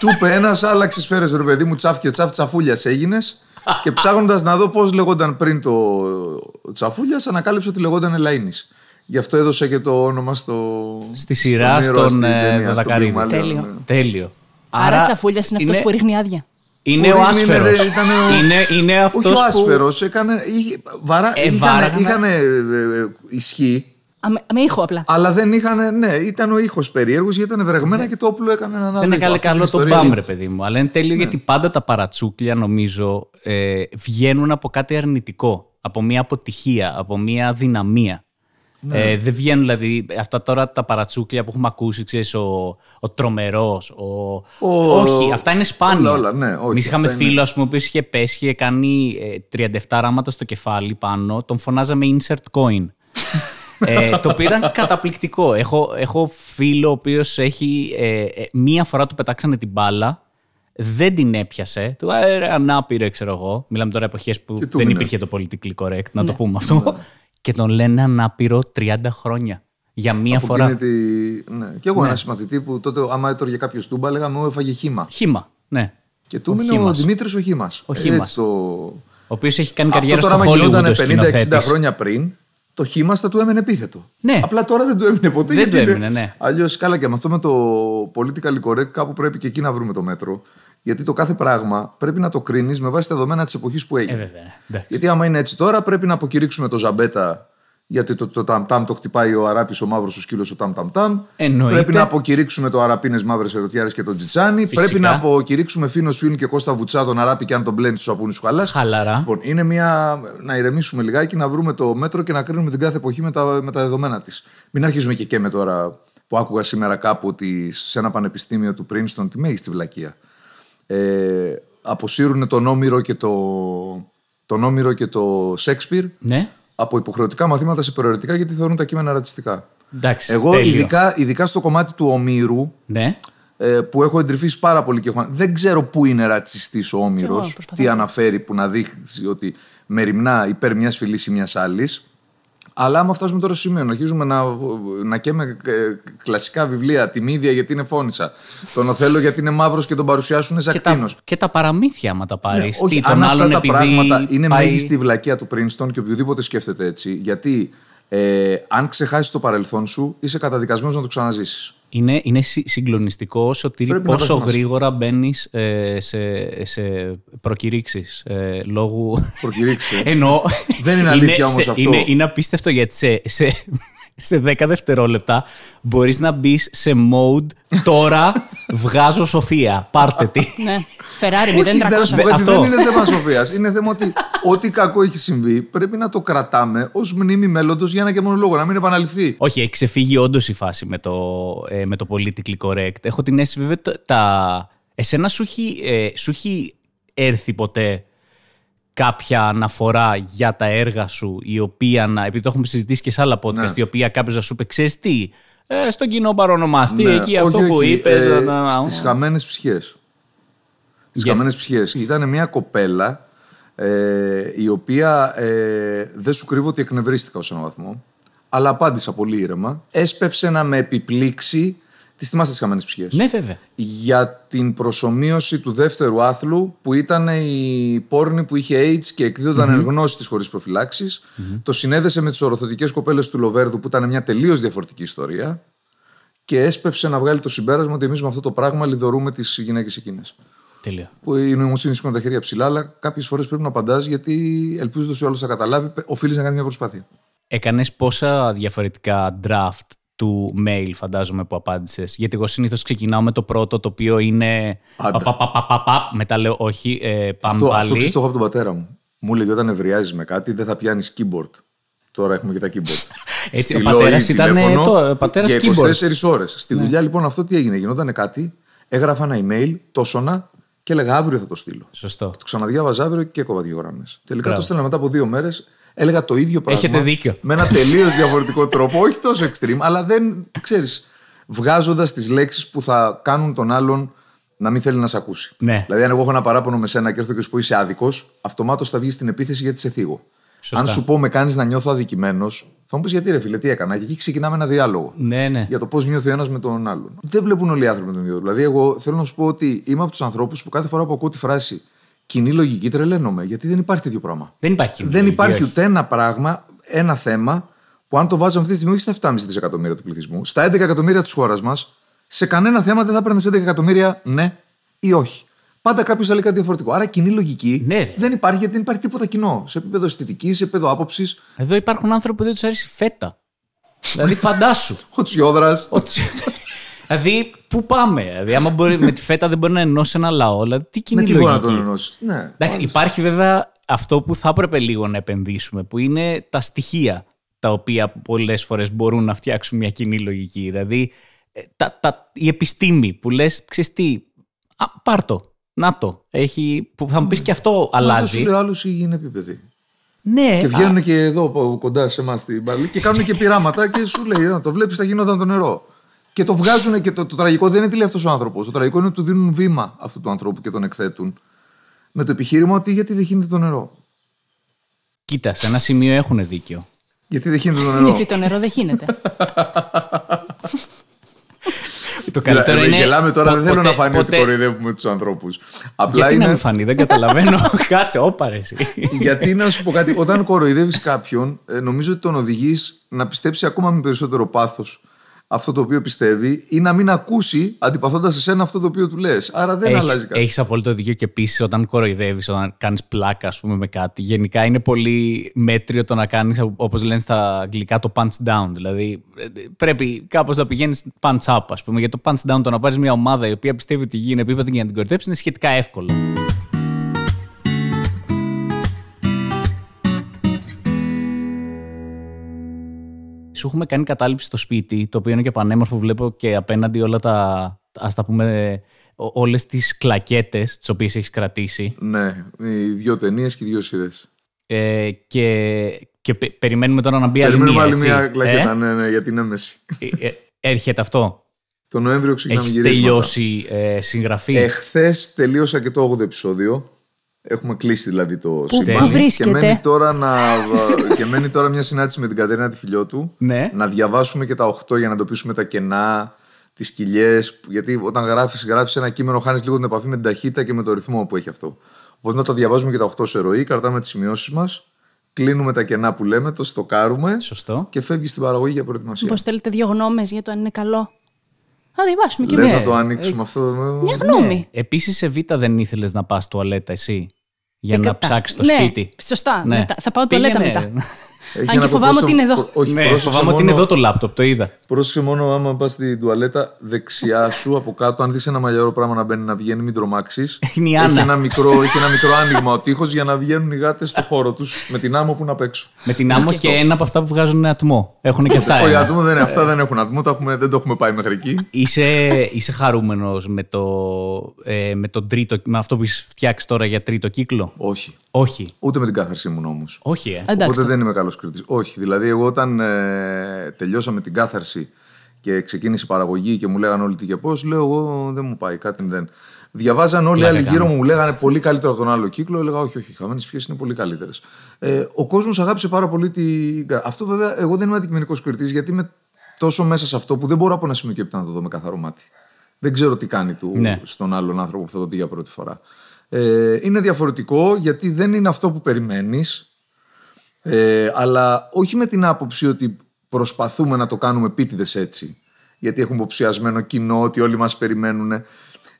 του είπε ένας, άλλαξες σφαίρες, ρε παιδί μου, τσαφ και τσαφ, τσαφούλιας έγινες και ψάχνοντας να δω πώς λεγόταν πριν το Τσαφούλια, ανακάλυψε ότι λεγόταν Ελαίνη. Γι' αυτό έδωσα και το όνομα στο. Στη σειρά, των στον ε, Τέλειο. Ναι. Τέλειο. Άρα, Άρα Τσαφούλιας είναι, είναι... αυτό που ρίχνει άδεια. Είναι ο, ναι, άσφερο. Είναι, είναι Όχι ο άσφερο. Έκανε... Ε, είχαν, ε, ισχύ με ήχο απλά. Αλλά δεν είχαν. Ναι, ήταν ο ήχος περίεργος γιατί ήταν βρεγμένα ναι. και το όπλο έκανε έναν άλλο. Δεν έκανε καλό το μπαμ, ρε παιδί μου. Αλλά είναι τέλειο ναι. γιατί πάντα τα παρατσούκλια, νομίζω, ε, βγαίνουν από κάτι αρνητικό. Από μια αποτυχία, από μια δυναμία. Ναι. Ε, δεν βγαίνουν δηλαδή αυτά τώρα τα παρατσούκλια που έχουμε ακούσει, ξέρεις, ο, ο τρομερός. Ο... Όχι, αυτά είναι σπάνια. Όλα, όλα, ναι, Εμείς είχαμε φίλο, ας πούμε, που είχε πέσει, και κάνει 37 ε, ράματα στο κεφάλι πάνω, τον φωνάζαμε insert coin. *laughs* ε, το πήραν καταπληκτικό. Έχω, έχω φίλο ο οποίος έχει. Ε, ε, μία φορά του πετάξανε την μπάλα, δεν την έπιασε. Του αέρα ε, ανάπηρο, ξέρω εγώ. Μιλάμε τώρα εποχές που δεν υπήρχε το πολιτικό correct, να το ναι. πούμε αυτό. Ναι. και τον λένε ανάπηρο 30 χρόνια. Για μία Από φορά. Τη... Ναι. Και εγώ ναι. ένα συμμαθητή που τότε, άμα έτρωγε κάποιος τούμπα, λέγαμε Ω, έφαγε χήμα. Χήμα, ναι. Και του είναι ο Δημήτρης ο Χήμα. Ο Χήμα. Ο οποίος έχει κάνει καριέρα στο Hollywood. Αυτό άμα γινόταν 50-60 χρόνια πριν, το στα του έμενε επίθετο. Ναι. Απλά τώρα δεν του έμεινε ποτέ. Δεν του έμεινε, ναι. Αλλιώς, καλά και με αυτό με το political correct, κάπου πρέπει και εκεί να βρούμε το μέτρο. Γιατί το κάθε πράγμα πρέπει να το κρίνεις με βάση τα δεδομένα της εποχής που ε, έγινε. Ε, βέβαια. Γιατί άμα είναι έτσι τώρα, πρέπει να αποκηρύξουμε το Ζαμπέτα γιατί το, το ταμ ταμ το χτυπάει ο Αράπης ο μαύρος ο σκύλος ο ταμ ταμ ταμ. Πρέπει να αποκηρύξουμε το Αραπίνε μαύρες ερωτιάρες και τον Τζιτσάνι. Πρέπει να αποκηρύξουμε Φίνο Φίν και κόστα Βουτσά τον Αράπη και αν τον μπλέντ σου απούνι σου χαλάς. Χαλαρά. Λοιπόν, είναι μια. να ηρεμήσουμε λιγάκι, να βρούμε το μέτρο και να κρίνουμε την κάθε εποχή με τα, με τα δεδομένα της. Μην αρχίζουμε και με τώρα που άκουγα σήμερα κάπου ότι σε ένα πανεπιστήμιο του Πρίνστον τη μέγιστη βλακεία. Ε, αποσύρουν τον Όμηρο και το, τον Όμηρο και το Σέξπιρ. Ναι από υποχρεωτικά μαθήματα σε περιοριστικά γιατί θεωρούν τα κείμενα ρατσιστικά. Εντάξει, Εγώ, ειδικά, στο κομμάτι του ομήρου, ναι. ε, που έχω εντρυφήσει πάρα πολύ και έχω... δεν ξέρω πού είναι ρατσιστής ο όμηρο, τι αναφέρει που να δείξει ότι μεριμνά υπέρ μιας φυλής ή μιας άλλης. Αλλά άμα φτάσουμε τώρα στο σημείο να αρχίζουμε να, να καίμε ε, κλασικά βιβλία, τη μύδια γιατί είναι φόνησα, τον Οθέλο γιατί είναι μαύρος και τον παρουσιάσουν ζακτίνο. Και, και, τα παραμύθια, άμα τα πάρεις. Ναι, όχι, αν αυτά τα πράγματα είναι μέγιστη βλακεία του Πρίνστον και οποιοδήποτε σκέφτεται έτσι. Γιατί ε, αν ξεχάσεις το παρελθόν σου, είσαι καταδικασμένος να το ξαναζήσεις. Είναι, είναι συγκλονιστικό όσο πόσο γρήγορα μπαίνεις ε, σε, σε προκηρύξεις ε, λόγου. Προκηρύξεις. Ε. *laughs* Ενώ. Δεν είναι αλήθεια όμως αυτό. Είναι, είναι απίστευτο γιατί σε, σε, σε 10 δευτερόλεπτα μπορείς να μπεις σε mode τώρα βγάζω Σοφία. Πάρτε τη. Ναι. Αυτό δεν είναι θέμα σοφίας. Είναι θέμα ότι ό,τι κακό έχει συμβεί πρέπει να το κρατάμε ως μνήμη μέλλοντος για ένα και μόνο λόγο, να μην επαναληφθεί. Όχι, έχει ξεφύγει όντως η φάση με το, ε, με το correct. Έχω την αίσθηση βέβαια τα. Εσένα σου έχει, ε, σου έρθει ποτέ κάποια αναφορά για τα έργα σου, η οποία να. Επειδή το έχουμε συζητήσει και σε άλλα podcast, ναι. η οποία κάποιος θα σου είπε, «Ξέρεις τι, ε, στον κοινό παρονομαστή, ναι. εκεί αυτό που είπες. Ε, ε, Στι χαμένες ψυχές. Τις yeah. καμένες ψυχές. Ήταν μια κοπέλα ε, η οποία ε, δεν σου κρύβω ότι εκνευρίστηκα ως έναν βαθμό, αλλά απάντησα πολύ ήρεμα. Έσπευσε να με επιπλήξει. Τις θυμάστε τις καμένες ψυχές. Ναι, βέβαια. Για την προσωμείωση του δεύτερου άθλου που ήταν η πόρνη που είχε AIDS και εκδίδονταν mm-hmm. γνώση της χωρίς Το συνέδεσε με τις οροθωτικέ κοπέλες του Λοβέρδου που ήταν μια τελείως διαφορετική ιστορία και έσπευσε να βγάλει το συμπέρασμα ότι εμείς με αυτό το πράγμα λιδωρούμε τις γυναίκες εκείνες. Τέλεια. Που η νοημοσύνη σηκώνει τα χέρια ψηλά, αλλά κάποιες φορές πρέπει να απαντάς γιατί ελπίζοντας ότι ο άλλος θα καταλάβει, οφείλεις να κάνεις μια προσπάθεια. Έκανες πόσα διαφορετικά draft του mail, φαντάζομαι, που απάντησες. Γιατί εγώ συνήθως ξεκινάω με το πρώτο, το οποίο είναι. Πα, πα, μετά λέω όχι, ε, πάμε αυτό, πάλι. Αυτό το έχω από τον πατέρα μου. Μου έλεγε όταν ευριάζεις με κάτι, δεν θα πιάνεις keyboard. Τώρα έχουμε και τα keyboard. *laughs* Έτσι, ο πατέρα ήταν. Το, πατέρας για 24 ώρες. Στη ναι. δουλειά λοιπόν αυτό τι έγινε. Γινόταν κάτι, έγραφα ένα email, τόσονα, και έλεγα αύριο θα το στείλω. Σωστό. Το ξαναδιάβαζα αύριο και έκοβα δύο γραμμές. Τελικά Μπράβο. το στέλναμε μετά από δύο μέρες. Έλεγα το ίδιο πράγμα. Έχετε δίκιο. Με ένα τελείως διαφορετικό τρόπο. Όχι τόσο extreme, αλλά δεν ξέρεις. Βγάζοντας τις λέξεις που θα κάνουν τον άλλον να μην θέλει να σε ακούσει. Ναι. Δηλαδή, αν εγώ έχω ένα παράπονο με σένα και έρθω και σου πω είσαι άδικος, αυτομάτως θα βγει στην επίθεση γιατί σε θίγω. Αν σου πω με κάνεις να νιώθω αδικημένος, θα μου πεις γιατί, ρε φίλε, τι έκανα. Και εκεί ξεκινάμε ένα διάλογο. Ναι, ναι. Για το πώς νιώθει ο ένας με τον άλλον. Δεν βλέπουν όλοι οι άνθρωποι τον ίδιο. Δηλαδή, εγώ θέλω να σου πω ότι είμαι από τους ανθρώπους που κάθε φορά που ακούω τη φράση κοινή λογική τρελαίνομαι. Γιατί δεν υπάρχει τέτοιο πράγμα. Δεν υπάρχει υπάρχει ούτε ένα πράγμα, ένα θέμα που αν το βάζω αυτή τη στιγμή όχι στα 7,5 δισεκατομμύρια του πληθυσμού, στα 11 εκατομμύρια της χώρας μας, σε κανένα θέμα δεν θα έπαιρνες 11 εκατομμύρια ναι ή όχι. Πάντα κάποιος θα λέει κάτι διαφορετικό. Άρα κοινή λογική ναι. δεν υπάρχει γιατί δεν υπάρχει τίποτα κοινό. Σε επίπεδο αισθητικής, σε επίπεδο άποψης. Εδώ υπάρχουν άνθρωποι που δεν τους αρέσει φέτα. δηλαδή φαντάσου. Ο *laughs* Τσιόδρα. *laughs* Δηλαδή, πού πάμε. Δηλαδή, άμα με τη φέτα δεν μπορεί να ενώσει ένα λαό. Δηλαδή, τι κοινή λογική. μπορεί να τον Ναι, Εντάξει, υπάρχει βέβαια αυτό που θα έπρεπε λίγο να επενδύσουμε, που είναι τα στοιχεία τα οποία πολλές φορές μπορούν να φτιάξουν μια κοινή λογική. Δηλαδή, ε, τα, τα, η επιστήμη που λες, ξέρεις τι, α, να το. Έχει, που θα μου πεις ναι. και αυτό αλλάζει. σου λέω ή είναι επίπεδο. Ναι. Και βγαίνουν α... και εδώ κοντά σε εμάς στην Παλή και κάνουν και πειράματα και σου λέει: Να το βλέπεις, θα γίνονταν το νερό. Και το βγάζουν και το, τραγικό δεν είναι τι λέει αυτός ο άνθρωπος. Το τραγικό είναι ότι του δίνουν βήμα αυτού του ανθρώπου και τον εκθέτουν. Με το επιχείρημα ότι γιατί δεν γίνεται το νερό. Κοίτας, σε ένα σημείο έχουν δίκιο. Γιατί δεν γίνεται το νερό. Γιατί το νερό δεν γίνεται. *laughs* Το καλύτερο είναι. Γελάμε τώρα, δεν θέλω να φανεί ότι κοροϊδεύουμε τους ανθρώπους. Γιατί να μην φανεί, δεν καταλαβαίνω. *laughs* Κάτσε, όπαρε. Γιατί να σου πω κάτι, όταν κοροϊδεύεις κάποιον, ε, νομίζω ότι τον οδηγείς να πιστέψει ακόμα με περισσότερο πάθος αυτό το οποίο πιστεύει ή να μην ακούσει αντιπαθώντας σένα αυτό το οποίο του λες. Άρα δεν έχεις, αλλάζει κάτι. Έχεις απόλυτο δίκιο και επίσης όταν κοροϊδεύεις, όταν κάνεις πλάκα, ας πούμε, με κάτι. Γενικά είναι πολύ μέτριο το να κάνεις, όπως λένε στα αγγλικά, το punch down. Δηλαδή ε, ε, πρέπει κάπως να πηγαίνεις punch up, ας πούμε. Γιατί το punch down, το να πάρεις μια ομάδα η οποία πιστεύει ότι γίνει επίπεδο για να την κοροϊδέψεις, είναι σχετικά εύκολο. σου έχουμε κάνει κατάληψη στο σπίτι, το οποίο είναι και πανέμορφο, βλέπω και απέναντι όλα τα, ας τα πούμε, όλες τις κλακέτες τις οποίες έχεις κρατήσει. Ναι, οι δύο ταινίες και οι δύο σειρές. Ε, και, και περιμένουμε τώρα να μπει άλλη μία. Περιμένουμε άλλη μία κλακέτα, ε? ναι, ναι, γιατί είναι μέση. Ε, ε, έρχεται αυτό. Το Νοέμβριο ξεκινάμε Έχεις τελειώσει ε, συγγραφή. Εχθές τελείωσα και το 8ο επεισόδιο. Έχουμε κλείσει δηλαδή το σύμπαν. Και μένει, τώρα να... *laughs* και μένει τώρα μια συνάντηση με την Κατερίνα τη χιλιότου. Ναι. Να διαβάσουμε και τα 8 για να εντοπίσουμε τα κενά, τις κοιλιές. Γιατί όταν γράφεις γράφεις ένα κείμενο, χάνεις λίγο την επαφή με την ταχύτητα και με το ρυθμό που έχει αυτό. Οπότε να τα διαβάζουμε και τα 8 σε ροή, κρατάμε τις σημειώσεις μας. Κλείνουμε τα κενά που λέμε, το στοκάρουμε. Και φεύγεις στην παραγωγή για προετοιμασία. Μήπως θέλετε δύο γνώμες για το αν είναι καλό. Θα διαβάσουμε εμεί. το ανοίξουμε αυτό. Ε, Μια γνώμη. Ναι. Επίσης, σε Β δεν ήθελες να πας τουαλέτα εσύ. Για να ψάξεις το ναι, σπίτι. Σωστά. Ναι. Μετά. Θα πάω τουαλέτα μετά. *laughs* Έχει Αν και φοβάμαι ότι είναι εδώ. Όχι, ναι, φοβάμαι μόνο, ότι είναι εδώ το λάπτοπ, το είδα. Πρόσεχε μόνο άμα πας στην τουαλέτα δεξιά σου από κάτω, αν δεις ένα μαλλιαρό πράγμα να μπαίνει να βγαίνει, μην τρομάξεις. *laughs* Έχει, ένα μικρό, έχει ένα μικρό άνοιγμα ο τείχος για να βγαίνουν οι γάτες στο χώρο τους με την άμμο που να παίξουν. Με την άμμο και ένα από αυτά που βγάζουν ατμό. Έχουν και αυτά. *laughs* Όχι, ατμό δεν είναι. Αυτά δεν έχουν ατμό, δεν το έχουμε πάει μέχρι εκεί. Είσαι χαρούμενο ε, με το τρίτο, με αυτό που έχει φτιάξει τώρα για τρίτο κύκλο. Όχι. Όχι. Ούτε με την κάθαρση μου όμω. Όχι, ε. Οπότε δεν είμαι καλός όχι. Δηλαδή, εγώ όταν ε, την κάθαρση και ξεκίνησε η παραγωγή και μου λέγανε όλοι τι και πώς, λέω εγώ δεν μου πάει κάτι δεν. Διαβάζαν όλοι οι άλλοι γύρω μου, μου λέγανε πολύ καλύτερο από τον άλλο κύκλο. Έλεγα όχι, όχι, οι χαμένες πιέσει είναι πολύ καλύτερες. Ε, ο κόσμος αγάπησε πάρα πολύ την. Αυτό βέβαια, εγώ δεν είμαι αντικειμενικός κριτής γιατί είμαι τόσο μέσα σε αυτό που δεν μπορώ από ένα σημείο και να το δω με καθαρό μάτι. Δεν ξέρω τι κάνει του ναι. στον άλλον άνθρωπο που θα το δει για πρώτη φορά. Ε, είναι διαφορετικό γιατί δεν είναι αυτό που περιμένεις. Ε, αλλά όχι με την άποψη ότι προσπαθούμε να το κάνουμε επίτηδες έτσι. Γιατί έχουμε υποψιασμένο κοινό, ότι όλοι μας περιμένουν.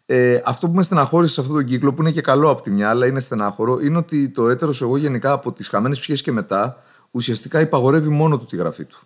Ε, αυτό που με στεναχώρησε σε αυτόν τον κύκλο, που είναι και καλό από τη μια, αλλά είναι στενάχωρο, είναι ότι το έτερος εγώ γενικά από τις χαμένες ψυχές και μετά ουσιαστικά υπαγορεύει μόνο του τη γραφή του.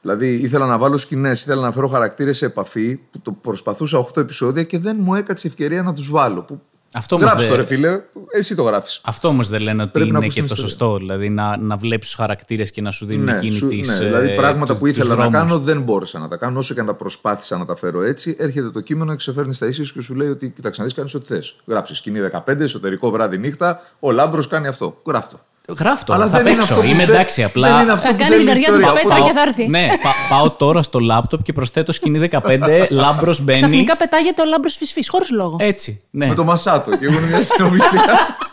Δηλαδή, ήθελα να βάλω σκηνές, ήθελα να φέρω χαρακτήρες σε επαφή, που το προσπαθούσα 8 επεισόδια και δεν μου έκατσε ευκαιρία να τους βάλω. Αυτό Γράψε το ρε φίλε, εσύ το γράφεις. Αυτό όμως δεν λένε ότι Πρέπει είναι και το σωστό. Δηλαδή να, να βλέπεις τους χαρακτήρες και να σου δίνει ναι, εκείνη σου, ναι, Δηλαδή ε, πράγματα που ήθελα να κάνω δεν μπόρεσα να τα κάνω. Όσο και αν τα προσπάθησα να τα φέρω έτσι, έρχεται το κείμενο, εξεφέρνει τα ίσια και σου λέει ότι κοιτάξτε να δεις κάνεις ό,τι θες. Γράψεις σκηνή 15, εσωτερικό βράδυ νύχτα, ο Λάμπρος κάνει αυτό. Γράφτο. Γράφτο, Αλλά θα παίξω. Είναι Είμαι εντάξει, απλά. θα κάνει την καρδιά του παπέτρα και θα έρθει. Ναι, πάω τώρα στο λάπτοπ και προσθέτω σκηνή 15, *laughs* λάμπρος μπαίνει. Ξαφνικά πετάγεται ο λάμπρος φυσφή, χωρίς λόγο. Έτσι. Ναι. Με το μασάτο και εγώ μια συνομιλία. *laughs*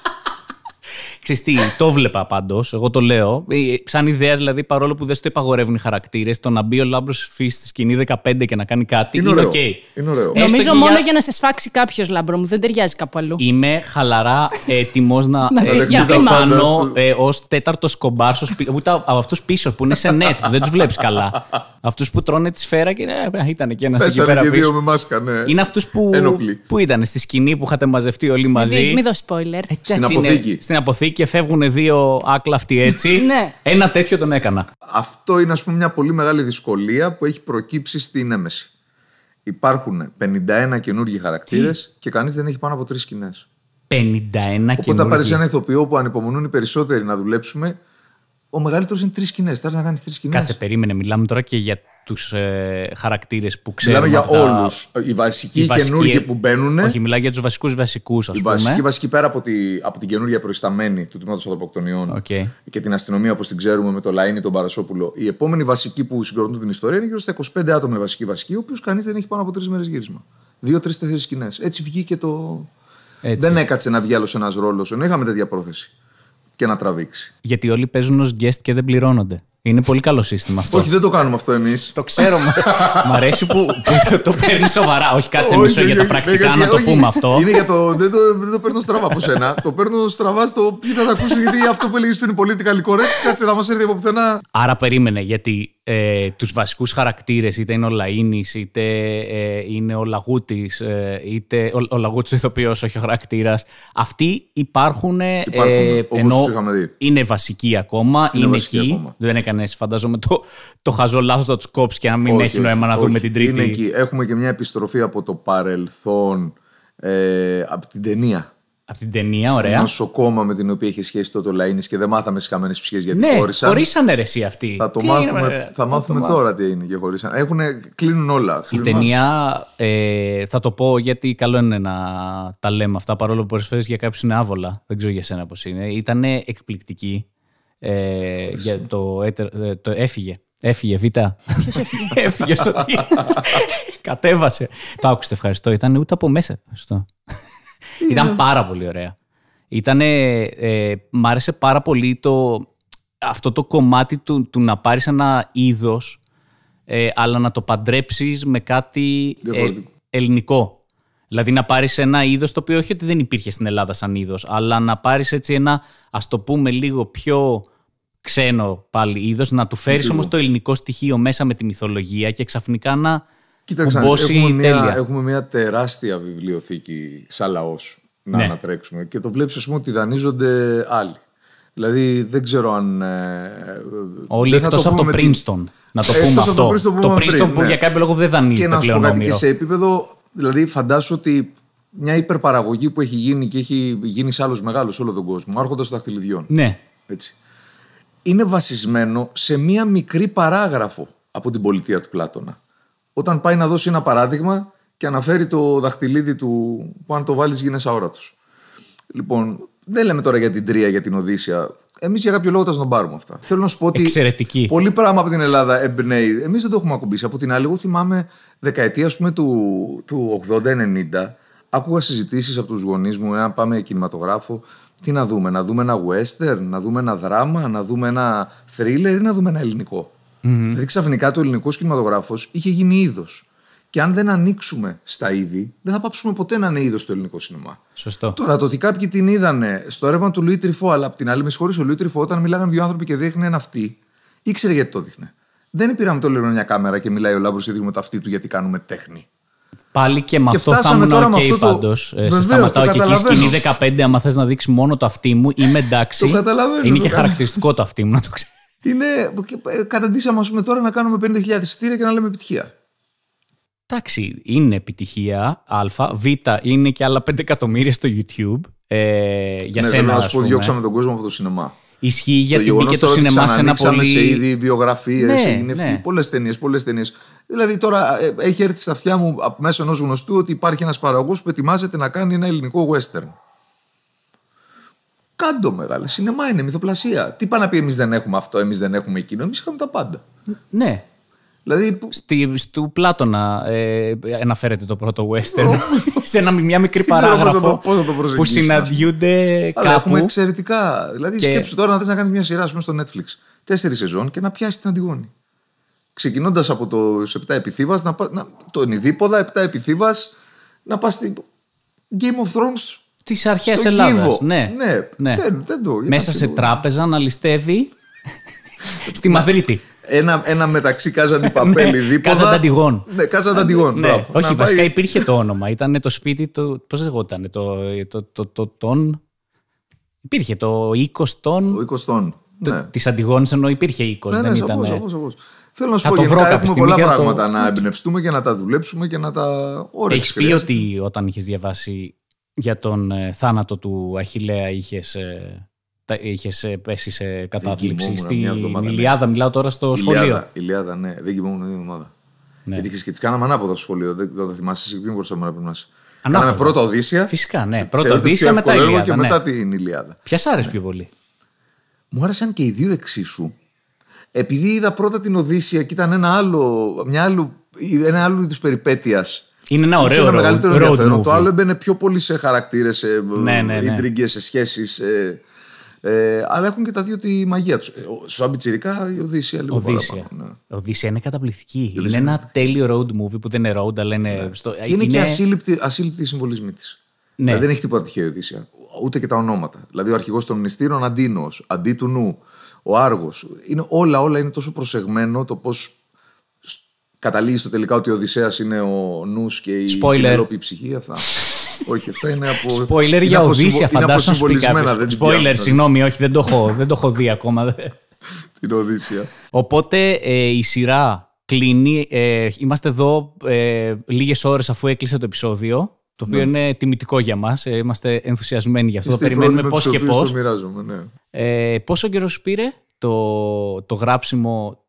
Ξεστή, το βλέπα πάντως. Εγώ το λέω. Ε, σαν ιδέα, δηλαδή, παρόλο που δεν στο υπαγορεύουν οι χαρακτήρες, το να μπει ο λάμπρος φύ στη σκηνή 15 και να κάνει κάτι. Είναι, είναι ωραίο. Okay. Είναι ωραίο. Νομίζω για... μόνο για να σε σφάξει κάποιος λάμπρο μου. Δεν ταιριάζει κάπου αλλού. Είμαι χαλαρά έτοιμος να, να ε, ως τέταρτος κομπάρσο. από αυτούς πίσω που είναι σε net, που δεν τους βλέπεις καλά. Αυτούς που τρώνε τη σφαίρα και ε, ήταν και ένας εκεί πέρα με μάσκα, ναι. Είναι αυτούς που, που ήταν στη σκηνή που είχατε μαζευτεί όλοι μαζί. Μην δω spoiler. Ε, ναι. Στην αποθήκη. Στην αποθήκη και φεύγουν δύο αυτοί έτσι. *laughs* Ναι. Ένα τέτοιο τον έκανα. Αυτό είναι, ας πούμε, μια πολύ μεγάλη δυσκολία που έχει προκύψει στην έμεση. Υπάρχουν 51 καινούργιοι χαρακτήρες και κανείς δεν έχει πάνω από τρεις σκηνές. 51 Οπότε θα πάρει ένα ηθοποιό που ανυπομονούν οι περισσότεροι να δουλέψουμε ο μεγαλύτερος είναι τρεις σκηνές. Θες να κάνεις τρεις σκηνές. Κάτσε, περίμενε. Μιλάμε τώρα και για τους ε, χαρακτήρες που ξέρουμε. Μιλάμε για τα... όλους. Οι βασικοί οι καινούργοι που μπαίνουν. Όχι, μιλάμε για τους βασικούς βασικούς, ας πούμε. Οι βασικοί, βασικοί πέρα από, τη, από την καινούργια προϊσταμένη του τμήματος ανθρωποκτονιών okay. και την αστυνομία όπως την ξέρουμε με το Λαίνι τον Παρασόπουλο. Οι επόμενοι βασικοί που συγκροτούν την ιστορία είναι γύρω στα 25 άτομα βασικοί βασικοί, ο οποίος κανείς δεν έχει πάνω από τρεις μέρες γύρισμα. Δύο-τρει-τέσσερι σκηνές. Έτσι βγήκε το. Έτσι. Δεν έκατσε να βγει άλλος ένας ρόλος, ενώ είχαμε τέτοια πρόθεση και να τραβήξει. Γιατί όλοι παίζουν ως guest και δεν πληρώνονται. Είναι πολύ καλό σύστημα αυτό. Όχι, δεν το κάνουμε αυτό εμείς. Το ξέρω. Μ' αρέσει που, το παίρνει σοβαρά. Όχι, κάτσε μισό για τα πρακτικά να το πούμε αυτό. Είναι για το, δεν, το, παίρνω στραβά από σένα. το παίρνω στραβά στο Τι θα τα ακούσει, γιατί αυτό που έλεγες πριν πολύ την correct. Κάτσε θα μας έρθει από πουθενά. Άρα περίμενε, γιατί ε, τους βασικούς χαρακτήρες, είτε είναι ο Λαΐνης, είτε ε, είναι ο Λαγούτης, ε, είτε ο, Λαγούτης ο ηθοποιός, όχι ο χαρακτήρας. Αυτοί υπάρχουν. Ε, είναι βασικοί ακόμα, είναι, είναι εκεί, δεν έκανε Φαντάζομαι το, το χαζό λάθος θα τους κόψει και να μην όχι, έχει νόημα να δούμε την τρίτη. Είναι εκεί. Έχουμε και μια επιστροφή από το παρελθόν, ε, από την ταινία. Από την ταινία, ωραία. σοκόμα με την οποία έχει σχέση το Λαίνη και δεν μάθαμε στις καμένες ψυχές γιατί ναι, χώρισαν. Χωρίσανε ρε εσύ αυτοί. Θα το μάθουμε, είναι, θα μάθουμε το τώρα τι είναι και χωρί. Έχουν, κλείνουν όλα. Η ταινία, ε, θα το πω γιατί καλό είναι να τα λέμε αυτά παρόλο που πολλές φορές για κάποιους είναι άβολα. Δεν ξέρω για σένα πώς είναι. Ήταν εκπληκτική ε, για το, ε, το έφυγε. Έφυγε, Β. έφυγε *laughs* Κατέβασε. Το άκουσε, ευχαριστώ. Ήταν ούτε από μέσα. Ναι. Ήταν πάρα πολύ ωραία. Ήταν. ε, μ' άρεσε πάρα πολύ το, αυτό το κομμάτι του, του να πάρεις ένα είδος, ε, αλλά να το παντρέψεις με κάτι ε, ελληνικό. Δηλαδή να πάρεις ένα είδος το οποίο όχι ότι δεν υπήρχε στην Ελλάδα σαν είδος, αλλά να πάρεις έτσι ένα ας το πούμε λίγο πιο ξένο πάλι είδος, να του φέρεις όμως το ελληνικό στοιχείο μέσα με τη μυθολογία και ξαφνικά να. Κοίταξε, έχουμε, μια, έχουμε μια τεράστια βιβλιοθήκη σαν λαός να ναι. ανατρέξουμε και το βλέπεις, ας πούμε, ότι δανείζονται άλλοι. Δηλαδή δεν ξέρω αν. Ε, ε, Όλοι εκτό από το Princeton. Να το πούμε αυτό. Το Princeton, που ναι. για κάποιο λόγο δεν δανείζεται πλέον. και σε επίπεδο Δηλαδή, φαντάσου ότι μια υπερπαραγωγή που έχει γίνει και έχει γίνει σε άλλους μεγάλους όλο τον κόσμο, άρχοντας των δαχτυλιδιών. Ναι. Έτσι. Είναι βασισμένο σε μία μικρή παράγραφο από την πολιτεία του Πλάτωνα. Όταν πάει να δώσει ένα παράδειγμα και αναφέρει το δαχτυλίδι του, που αν το βάλεις γίνει αόρατος. Λοιπόν, δεν λέμε τώρα για την Τρία, για την Οδύσσια, Εμείς για κάποιο λόγο τα πάρουμε αυτά. Θέλω να σου πω ότι. Εξαιρετική. Πολύ πράγμα από την Ελλάδα εμπνέει. Εμείς δεν το έχουμε ακουμπήσει. Από την άλλη, εγώ θυμάμαι δεκαετία πούμε, του, του 80-90. Άκουγα συζητήσεις από τους γονείς μου ένα πάμε κινηματογράφο. Τι να δούμε, να δούμε ένα western, να δούμε ένα δράμα, να δούμε ένα thriller ή να δούμε ένα Δηλαδή ξαφνικά το ελληνικός κινηματογράφος είχε γίνει είδος. Και αν δεν ανοίξουμε στα είδη, δεν θα πάψουμε ποτέ να είναι είδος στο ελληνικό σινεμά. Σωστό. Τώρα, το ότι κάποιοι την είδανε στο ρεύμα του Λουί Τριφό, αλλά από την άλλη, με συγχωρείς, ο Λουί Τριφό, όταν μιλάγαν δύο άνθρωποι και δείχνει ένα αυτή, ήξερε γιατί το δείχνει. Δεν πήραμε το λεωμένο μια κάμερα και μιλάει ο Λάμπρος και δείχνουμε το αυτή του γιατί κάνουμε τέχνη. Πάλι και με και αυτό θα ήμουν οκ πάντως. Ε, σε σταματάω και εκεί σκηνή 15, άμα θες να δείξεις μόνο το αυτή μου, είμαι εντάξει. το καταλαβαίνω. Είναι και χαρακτηριστικό το αυτή μου, να το ξέρει. Είναι. Ε, καταντήσαμε, ας πούμε, τώρα να κάνουμε 50.000 εισιτήρια και να λέμε επιτυχία. Εντάξει, είναι επιτυχία Α. Β είναι και άλλα 5 εκατομμύρια στο YouTube. Ε, για ναι, σένα, να σου πω, διώξαμε τον κόσμο από το σινεμά. Ισχύει γιατί μπήκε το, το σινεμά σε ένα πολύ. σε ήδη βιογραφίες, ναι, ναι. πολλές ταινίες, πολλές ταινίες. Δηλαδή τώρα ε, έχει έρθει στα αυτιά μου μέσω ενός γνωστού ότι υπάρχει ένας παραγωγός που ετοιμάζεται να κάνει ένα ελληνικό western. Κάντο μεγάλα. Σινεμά είναι, μυθοπλασία. Τι πάνε να πει εμείς δεν έχουμε αυτό, εμείς δεν έχουμε εκείνο. Εμείς είχαμε τα πάντα. Ναι, Δηλαδή... Στη, στο Πλάτωνα ε, αναφέρεται το πρώτο western. *laughs* σε ένα, μια μικρή παράγραφο πώς που συναντιούνται Αλλά κάπου. Έχουμε εξαιρετικά. Δηλαδή και... σκέψου τώρα να θες να κάνεις μια σειρά πούμε, στο Netflix. τέσσερις σεζόν και να πιάσεις την Αντιγόνη. ξεκινώντας από το Σεπτά επιθύβας, να, να, τον Ιδίποδα, 7 επιθύβας, να πας στην. Game of Thrones τι αρχές Ελλάδας. Ναι. ναι. ναι. Δεν, το, Μέσα σε τράπεζα να ληστεύει *laughs* στη Μαδρίτη. Ένα, ένα μεταξύ Κάζα *laughs* ναι, παπέλη δίπλα. Κάζα αντιγόν. Ναι, Κάζα αντιγόν. Ναι. Όχι, βασικά υπήρχε το όνομα. Ήταν το σπίτι του. Πώ λεγόταν, το, το, το, το, τον. Υπήρχε το οίκος των. Ο οίκος των. Ναι. Της Αντιγόνης ενώ υπήρχε οίκος. Ναι, ναι, σαφώς, σαφώς. Θέλω να σου πω γενικά έχουμε πολλά πράγματα να εμπνευστούμε και να τα δουλέψουμε και να τα όρεξουμε. Έχεις πει ότι όταν είχες διαβάσει για τον ε, θάνατο του Αχηλέα είχες ε, είχες ε, πέσει σε κατάθλιψη. Στην ναι. Ηλιάδα, μιλάω τώρα στο σχολείο. σχολείο. Ηλιάδα, ναι, δεν κοιμόμουν την εβδομάδα. Ναι. Γιατί και τις κάναμε ανάποδα στο σχολείο. Δεν το θυμάσαι, πριν μπορούσαμε να πούμε. Κάναμε πρώτα Οδύσσια. Φυσικά, ναι. Ε, πρώτα Οδύσσια, μετά Και μετά ναι. την Ηλιάδα. Ποια σ' άρεσε ναι. πιο πολύ. Μου άρεσαν και οι δύο εξίσου. Επειδή είδα πρώτα την Οδύσσια και ήταν ένα άλλο, μια άλλο, ένα άλλο περιπέτειας. Είναι ένα ωραίο ένα μεγαλύτερο Το άλλο έμπαινε πιο πολύ σε χαρακτήρες, σε ναι, σε σχέσεις. Ε, αλλά έχουν και τα δύο τη μαγεία τους. Ε, Σαν πιτσυρικά η Οδύσσια λίγο Οδύσσια. παραπάνω. Ναι. Οδύσσια είναι καταπληκτική. είναι, ένα τέλειο road movie που δεν είναι road, αλλά είναι. Ναι. Στο... Και είναι, είναι, και ασύλληπτη, η συμβολισμή της. Ναι. Δηλαδή δεν έχει τίποτα τυχαίο η Οδύσσια. Ούτε και τα ονόματα. Δηλαδή ο αρχηγός των μνηστήρων Αντίνος, αντί του νου, ο Άργος. Όλα, όλα είναι τόσο προσεγμένο το πώς καταλήγει στο τελικά ότι ο Οδυσσέας είναι ο νους και η, η ψυχή. Αυτά όχι, αυτά είναι από. Spoiler για Οδύσσια, φαντάζομαι. Spoiler, συγγνώμη, δηλαδή. όχι, δεν το έχω, δεν το έχω δει ακόμα. *laughs* Την Οδύσσια. Οπότε ε, η σειρά κλείνει. Ε, είμαστε εδώ ε, λίγες ώρες αφού έκλεισε το επεισόδιο. Το οποίο ναι. είναι τιμητικό για μας. Ε, είμαστε ενθουσιασμένοι γι' αυτό. Είστε το περιμένουμε πώ και πώ. Ναι. Ε, πόσο καιρό πήρε το, το γράψιμο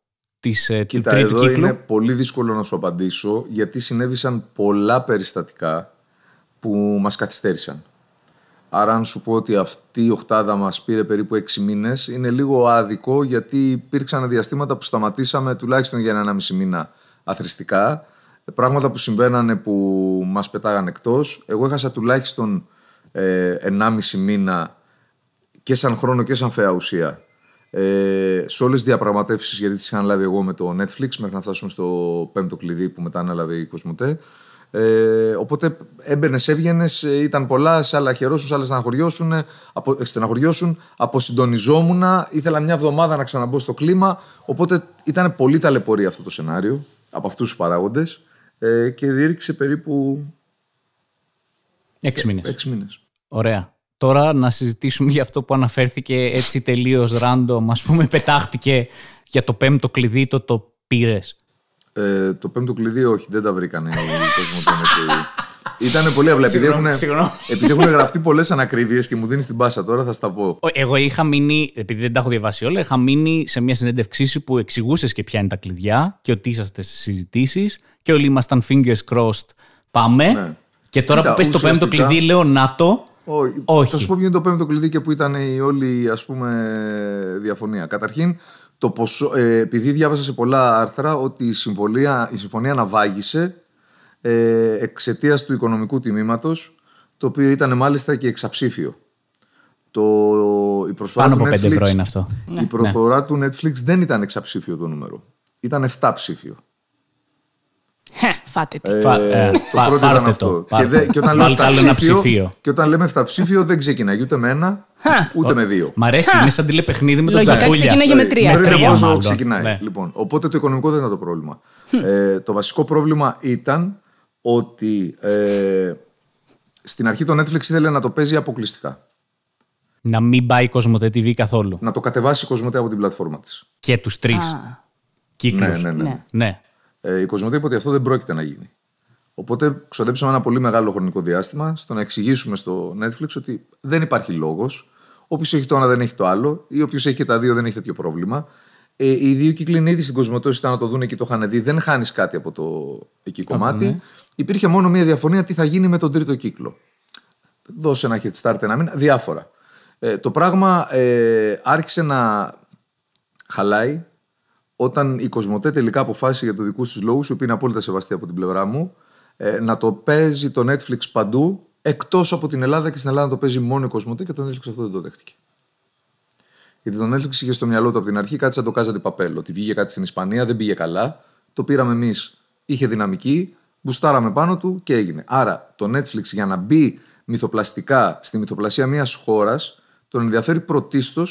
της, ε, Κοίτα, εδώ κύκλου. Είναι πολύ δύσκολο να σου απαντήσω γιατί συνέβησαν πολλά περιστατικά που μας καθυστέρησαν. Άρα αν σου πω ότι αυτή η οχτάδα μας πήρε περίπου 6 μήνες είναι λίγο άδικο γιατί υπήρξαν διαστήματα που σταματήσαμε τουλάχιστον για ένα 1,5 μήνα αθρηστικά. Ε, πράγματα που συμβαίνανε που μας πετάγαν εκτός. Εγώ έχασα τουλάχιστον ε, 1,5 μήνα και σαν χρόνο και σαν φαία ουσία ε, σε όλες τις διαπραγματεύσεις γιατί τις είχα λάβει εγώ με το Netflix μέχρι να φτάσουμε στο πέμπτο κλειδί που μετά ανέλαβε η Κοσμοτέ ε, οπότε έμπαινες, έβγαινες, ε, ήταν πολλά, σε άλλα χαιρόσουν, σε άλλα στεναχωριώσουν, ε, απο, ε, Αποσυντονιζόμουν, ήθελα μια εβδομάδα να ξαναμπω στο κλίμα. Οπότε ήταν πολύ ταλαιπωρή αυτό το σενάριο από αυτούς τους παράγοντες ε, και διήρξε περίπου. Έξι μήνες. Έξι μήνες. Ωραία. Τώρα να συζητήσουμε για αυτό που αναφέρθηκε έτσι τελείως random, ας πούμε πετάχτηκε για το πέμπτο κλειδί, το το πήρες. Ε, το πέμπτο κλειδί όχι, δεν τα βρήκανε οι Ήταν πολύ απλά. Επειδή έχουν, επειδή έχουν γραφτεί πολλές ανακρίβειες και μου δίνεις την πάσα τώρα, θα στα πω. Εγώ είχα μείνει, επειδή δεν τα έχω διαβάσει όλα, είχα μείνει σε μια συνέντευξή σου που εξηγούσες και ποια είναι τα κλειδιά και ότι είσαστε σε συζητήσεις και όλοι ήμασταν fingers crossed. Πάμε. Ναι. Και τώρα που πέσει το πέμπτο κλειδί, λέω να το. Όχι. Θα σου πω ποιο είναι το πέμπτο κλειδί και που ήταν η όλη ας πούμε, διαφωνία. Καταρχήν, το ποσό, ε, επειδή διάβασα σε πολλά άρθρα ότι η, συμβολία, η συμφωνία αναβάγησε ε, εξαιτίας του οικονομικού τιμήματος, το οποίο ήταν μάλιστα και εξαψήφιο. Το, η προσφορά Πάνω του από Netflix, 5 ευρώ είναι αυτό. Η ναι. προσφορά του Netflix δεν ήταν εξαψήφιο το νούμερο. Ήταν 7 ψήφιο. Φάτε το. Ε, ε, το πρώτο ήταν αυτό. και, όταν λέμε ψήφιο, και όταν λέμε φταψήφιο δεν ξεκινάει ούτε με ένα, ούτε με δύο. Μ' αρέσει, είναι σαν τηλεπαιχνίδι με τον Τζακούλια. Λογικά ξεκινάει με τρία. Με τρία Ξεκινάει, ναι. λοιπόν. Οπότε το οικονομικό δεν ήταν το πρόβλημα. Ε, το βασικό πρόβλημα ήταν ότι ε, στην αρχή το Netflix ήθελε να το παίζει αποκλειστικά. Να μην πάει η Κοσμοτέ TV καθόλου. Να το κατεβάσει η Κοσμοτέ από την πλατφόρμα της. Και τους τρεις. Κύκλου. ναι. ναι. ναι. ναι. Ε, η Κοσμοτέ είπε ότι αυτό δεν πρόκειται να γίνει. Οπότε ξοδέψαμε ένα πολύ μεγάλο χρονικό διάστημα στο να εξηγήσουμε στο Netflix ότι δεν υπάρχει λόγος. Όποιος έχει το ένα δεν έχει το άλλο, ή όποιος έχει και τα δύο δεν έχει τέτοιο πρόβλημα. Ε, οι δύο κύκλοι είναι ήδη στην Κοσμοτέ, ήταν να το δουν και το είχαν δει. Δεν χάνεις κάτι από το εκεί κομμάτι. Ναι. Υπήρχε μόνο μία διαφωνία τι θα γίνει με τον τρίτο κύκλο. Δώσε ένα έχει start, ένα μήνα, διάφορα. Ε, το πράγμα ε, άρχισε να χαλάει όταν η Κοσμοτέ τελικά αποφάσισε για το δικού της λόγους, οι οποίοι είναι απόλυτα σεβαστή από την πλευρά μου, ε, να το παίζει το Netflix παντού, εκτός από την Ελλάδα και στην Ελλάδα να το παίζει μόνο η Κοσμοτέ και το Netflix αυτό δεν το δέχτηκε. Γιατί το Netflix είχε στο μυαλό του από την αρχή κάτι σαν το Κάζαντι Παπέλο. Ότι βγήκε κάτι στην Ισπανία, δεν πήγε καλά. Το πήραμε εμείς, είχε δυναμική, μπουστάραμε πάνω του και έγινε. Άρα το Netflix για να μπει μυθοπλαστικά στη μυθοπλασία μιας χώρας, τον ενδιαφέρει πρωτίστως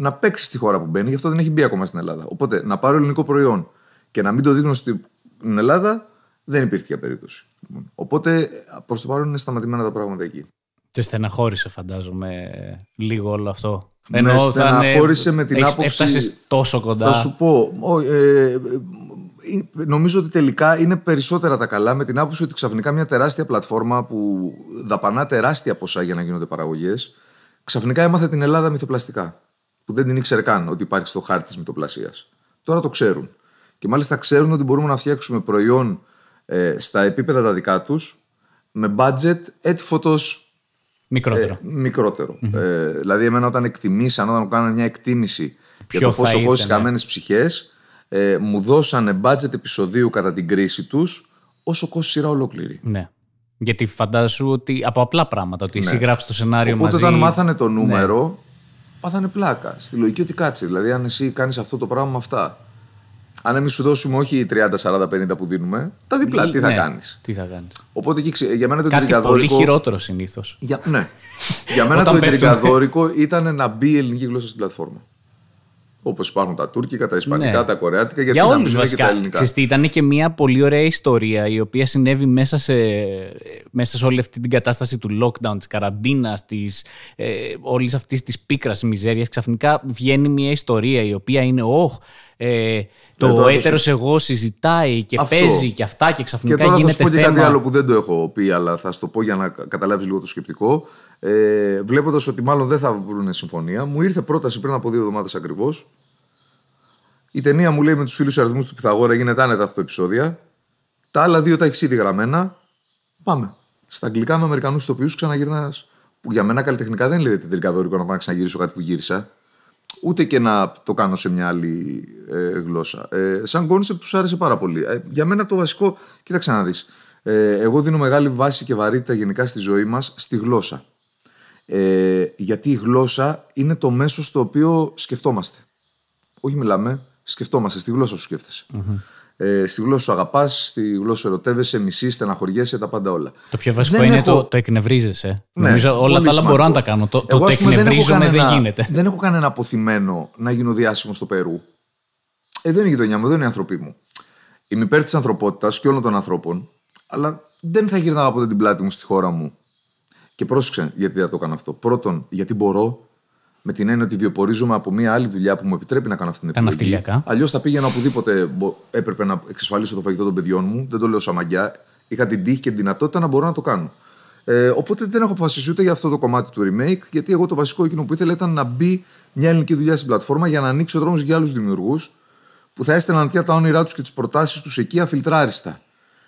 να παίξει στη χώρα που μπαίνει, γι' αυτό δεν έχει μπει ακόμα στην Ελλάδα. Οπότε να πάρω ελληνικό προϊόν και να μην το δείχνω στην Ελλάδα δεν υπήρχε τέτοια περίπτωση. Λοιπόν, οπότε προς το παρόν είναι σταματημένα τα πράγματα εκεί. Τε στεναχώρησε, φαντάζομαι, λίγο όλο αυτό. Με ναι, Ενώ στεναχώρησε με την έχεις, άποψη. Έφτασες τόσο κοντά. Θα σου πω. Ε, ε, νομίζω ότι τελικά είναι περισσότερα τα καλά με την άποψη ότι ξαφνικά μια τεράστια πλατφόρμα που δαπανά τεράστια ποσά για να γίνονται παραγωγές, ξαφνικά έμαθε την Ελλάδα μυθοπλαστικά που δεν την ήξερε καν ότι υπάρχει στο χάρτη της μυτοπλασία. Τώρα το ξέρουν. Και μάλιστα ξέρουν ότι μπορούμε να φτιάξουμε προϊόν ε, στα επίπεδα τα δικά τους με budget έτυφωτο. Ε, μικρότερο. μικροτερο Ε, δηλαδή, εμένα όταν εκτιμήσαν, όταν μου κάνανε μια εκτίμηση για το πόσο εγώ στι χαμένε ψυχές, ε, μου δώσανε budget επεισοδίου κατά την κρίση τους όσο κόστη σειρά ολόκληρη. Ναι. Γιατί φαντάζομαι ότι από απλά πράγματα, ότι ναι. εσύ γράφει το σενάριο Οπότε, μαζί. Οπότε όταν μάθανε το ναι. νούμερο, πάθανε πλάκα. Στη λογική ότι κάτσε. Δηλαδή, αν εσύ κάνεις αυτό το πράγμα με αυτά. Αν εμείς σου δώσουμε όχι 30, 40, 50 που δίνουμε, τα διπλά. Ναι, τι, θα κάνεις. τι θα κάνεις. Οπότε και, για μένα το Κάτι Πολύ χειρότερο συνήθως. ναι. για *laughs* μένα το εντρικαδόρικο ήταν να μπει η ελληνική γλώσσα στην πλατφόρμα. Όπως υπάρχουν τα τουρκικά, τα ισπανικά, ναι. τα κορεάτικα, γιατί Για να μην βασικά, και τα ελληνικά. ήταν και μια πολύ ωραία ιστορία η οποία συνέβη μέσα σε, μέσα σε όλη αυτή την κατάσταση του lockdown, της καραντίνας, ε, όλης αυτής της πίκρας μιζέριας. Ξαφνικά βγαίνει μια ιστορία η οποία είναι, όχ, ε, το ναι, έτερο σου... εγώ συζητάει και Αυτό. παίζει και αυτά και ξαφνικά και τώρα γίνεται. Θα σου πω και θέμα... κάτι άλλο που δεν το έχω πει, αλλά θα σου το πω για να καταλάβεις λίγο το σκεπτικό ε, βλέποντας ότι μάλλον δεν θα βρουν συμφωνία, μου ήρθε πρόταση πριν από δύο εβδομάδες ακριβώς. Η ταινία μου λέει με τους φίλους του φίλου αριθμούς του Πιθαγόρα γίνεται άνετα αυτό το επεισόδιο. Τα άλλα δύο τα έχεις ήδη γραμμένα. Πάμε. Στα αγγλικά με Αμερικανούς τοπιού ξαναγυρνάς. Που για μένα καλλιτεχνικά δεν λέει τελικά δωρικό να πάω να ξαναγυρίσω κάτι που γύρισα. Ούτε και να το κάνω σε μια άλλη ε, γλώσσα. Ε, σαν κόνσεπτ τους άρεσε πάρα πολύ. Ε, για μένα το βασικό, κοίταξε να δεις. Ε, εγώ δίνω μεγάλη βάση και βαρύτητα γενικά στη ζωή μας στη γλώσσα. Ε, γιατί η γλώσσα είναι το μέσο στο οποίο σκεφτόμαστε. Όχι μιλάμε, σκεφτόμαστε. Στη γλώσσα σου σκεφτεσαι Ε, στη γλώσσα σου αγαπάς, στη γλώσσα σου ερωτεύεσαι, μισείς, στεναχωριέσαι, τα πάντα όλα. Το πιο βασικό είναι το, το εκνευρίζεσαι. Ναι, Νομίζω όλα τα άλλα μπορώ να τα κάνω. Το, Εγώ, το εκνευρίζομαι δεν, γίνεται. Δεν έχω κανένα αποθυμένο να γίνω διάσημος στο Περού. Ε, δεν είναι η γειτονιά μου, δεν είναι οι άνθρωποι μου. Είμαι υπέρ της ανθρωπότητας και όλων των ανθρώπων, αλλά δεν θα γυρνάω από την πλάτη μου στη χώρα μου και πρόσεξε γιατί δεν το κάνω αυτό. Πρώτον, γιατί μπορώ, με την έννοια ότι βιοπορίζομαι από μια άλλη δουλειά που μου επιτρέπει να κάνω αυτή την επιλογή. Τα ναυτιλιακά. Αλλιώς θα πήγαινα οπουδήποτε έπρεπε να εξασφαλίσω το φαγητό των παιδιών μου. Δεν το λέω σαν μαγιά. Είχα την τύχη και τη δυνατότητα να μπορώ να το κάνω. Ε, οπότε δεν έχω αποφασίσει ούτε για αυτό το κομμάτι του remake, γιατί εγώ το βασικό εκείνο που ήθελα ήταν να μπει μια ελληνική δουλειά στην πλατφόρμα για να ανοίξει ο δρόμος για άλλους δημιουργούς που θα έστελναν πια τα όνειρά τους και τις προτάσεις τους εκεί αφιλτράριστα.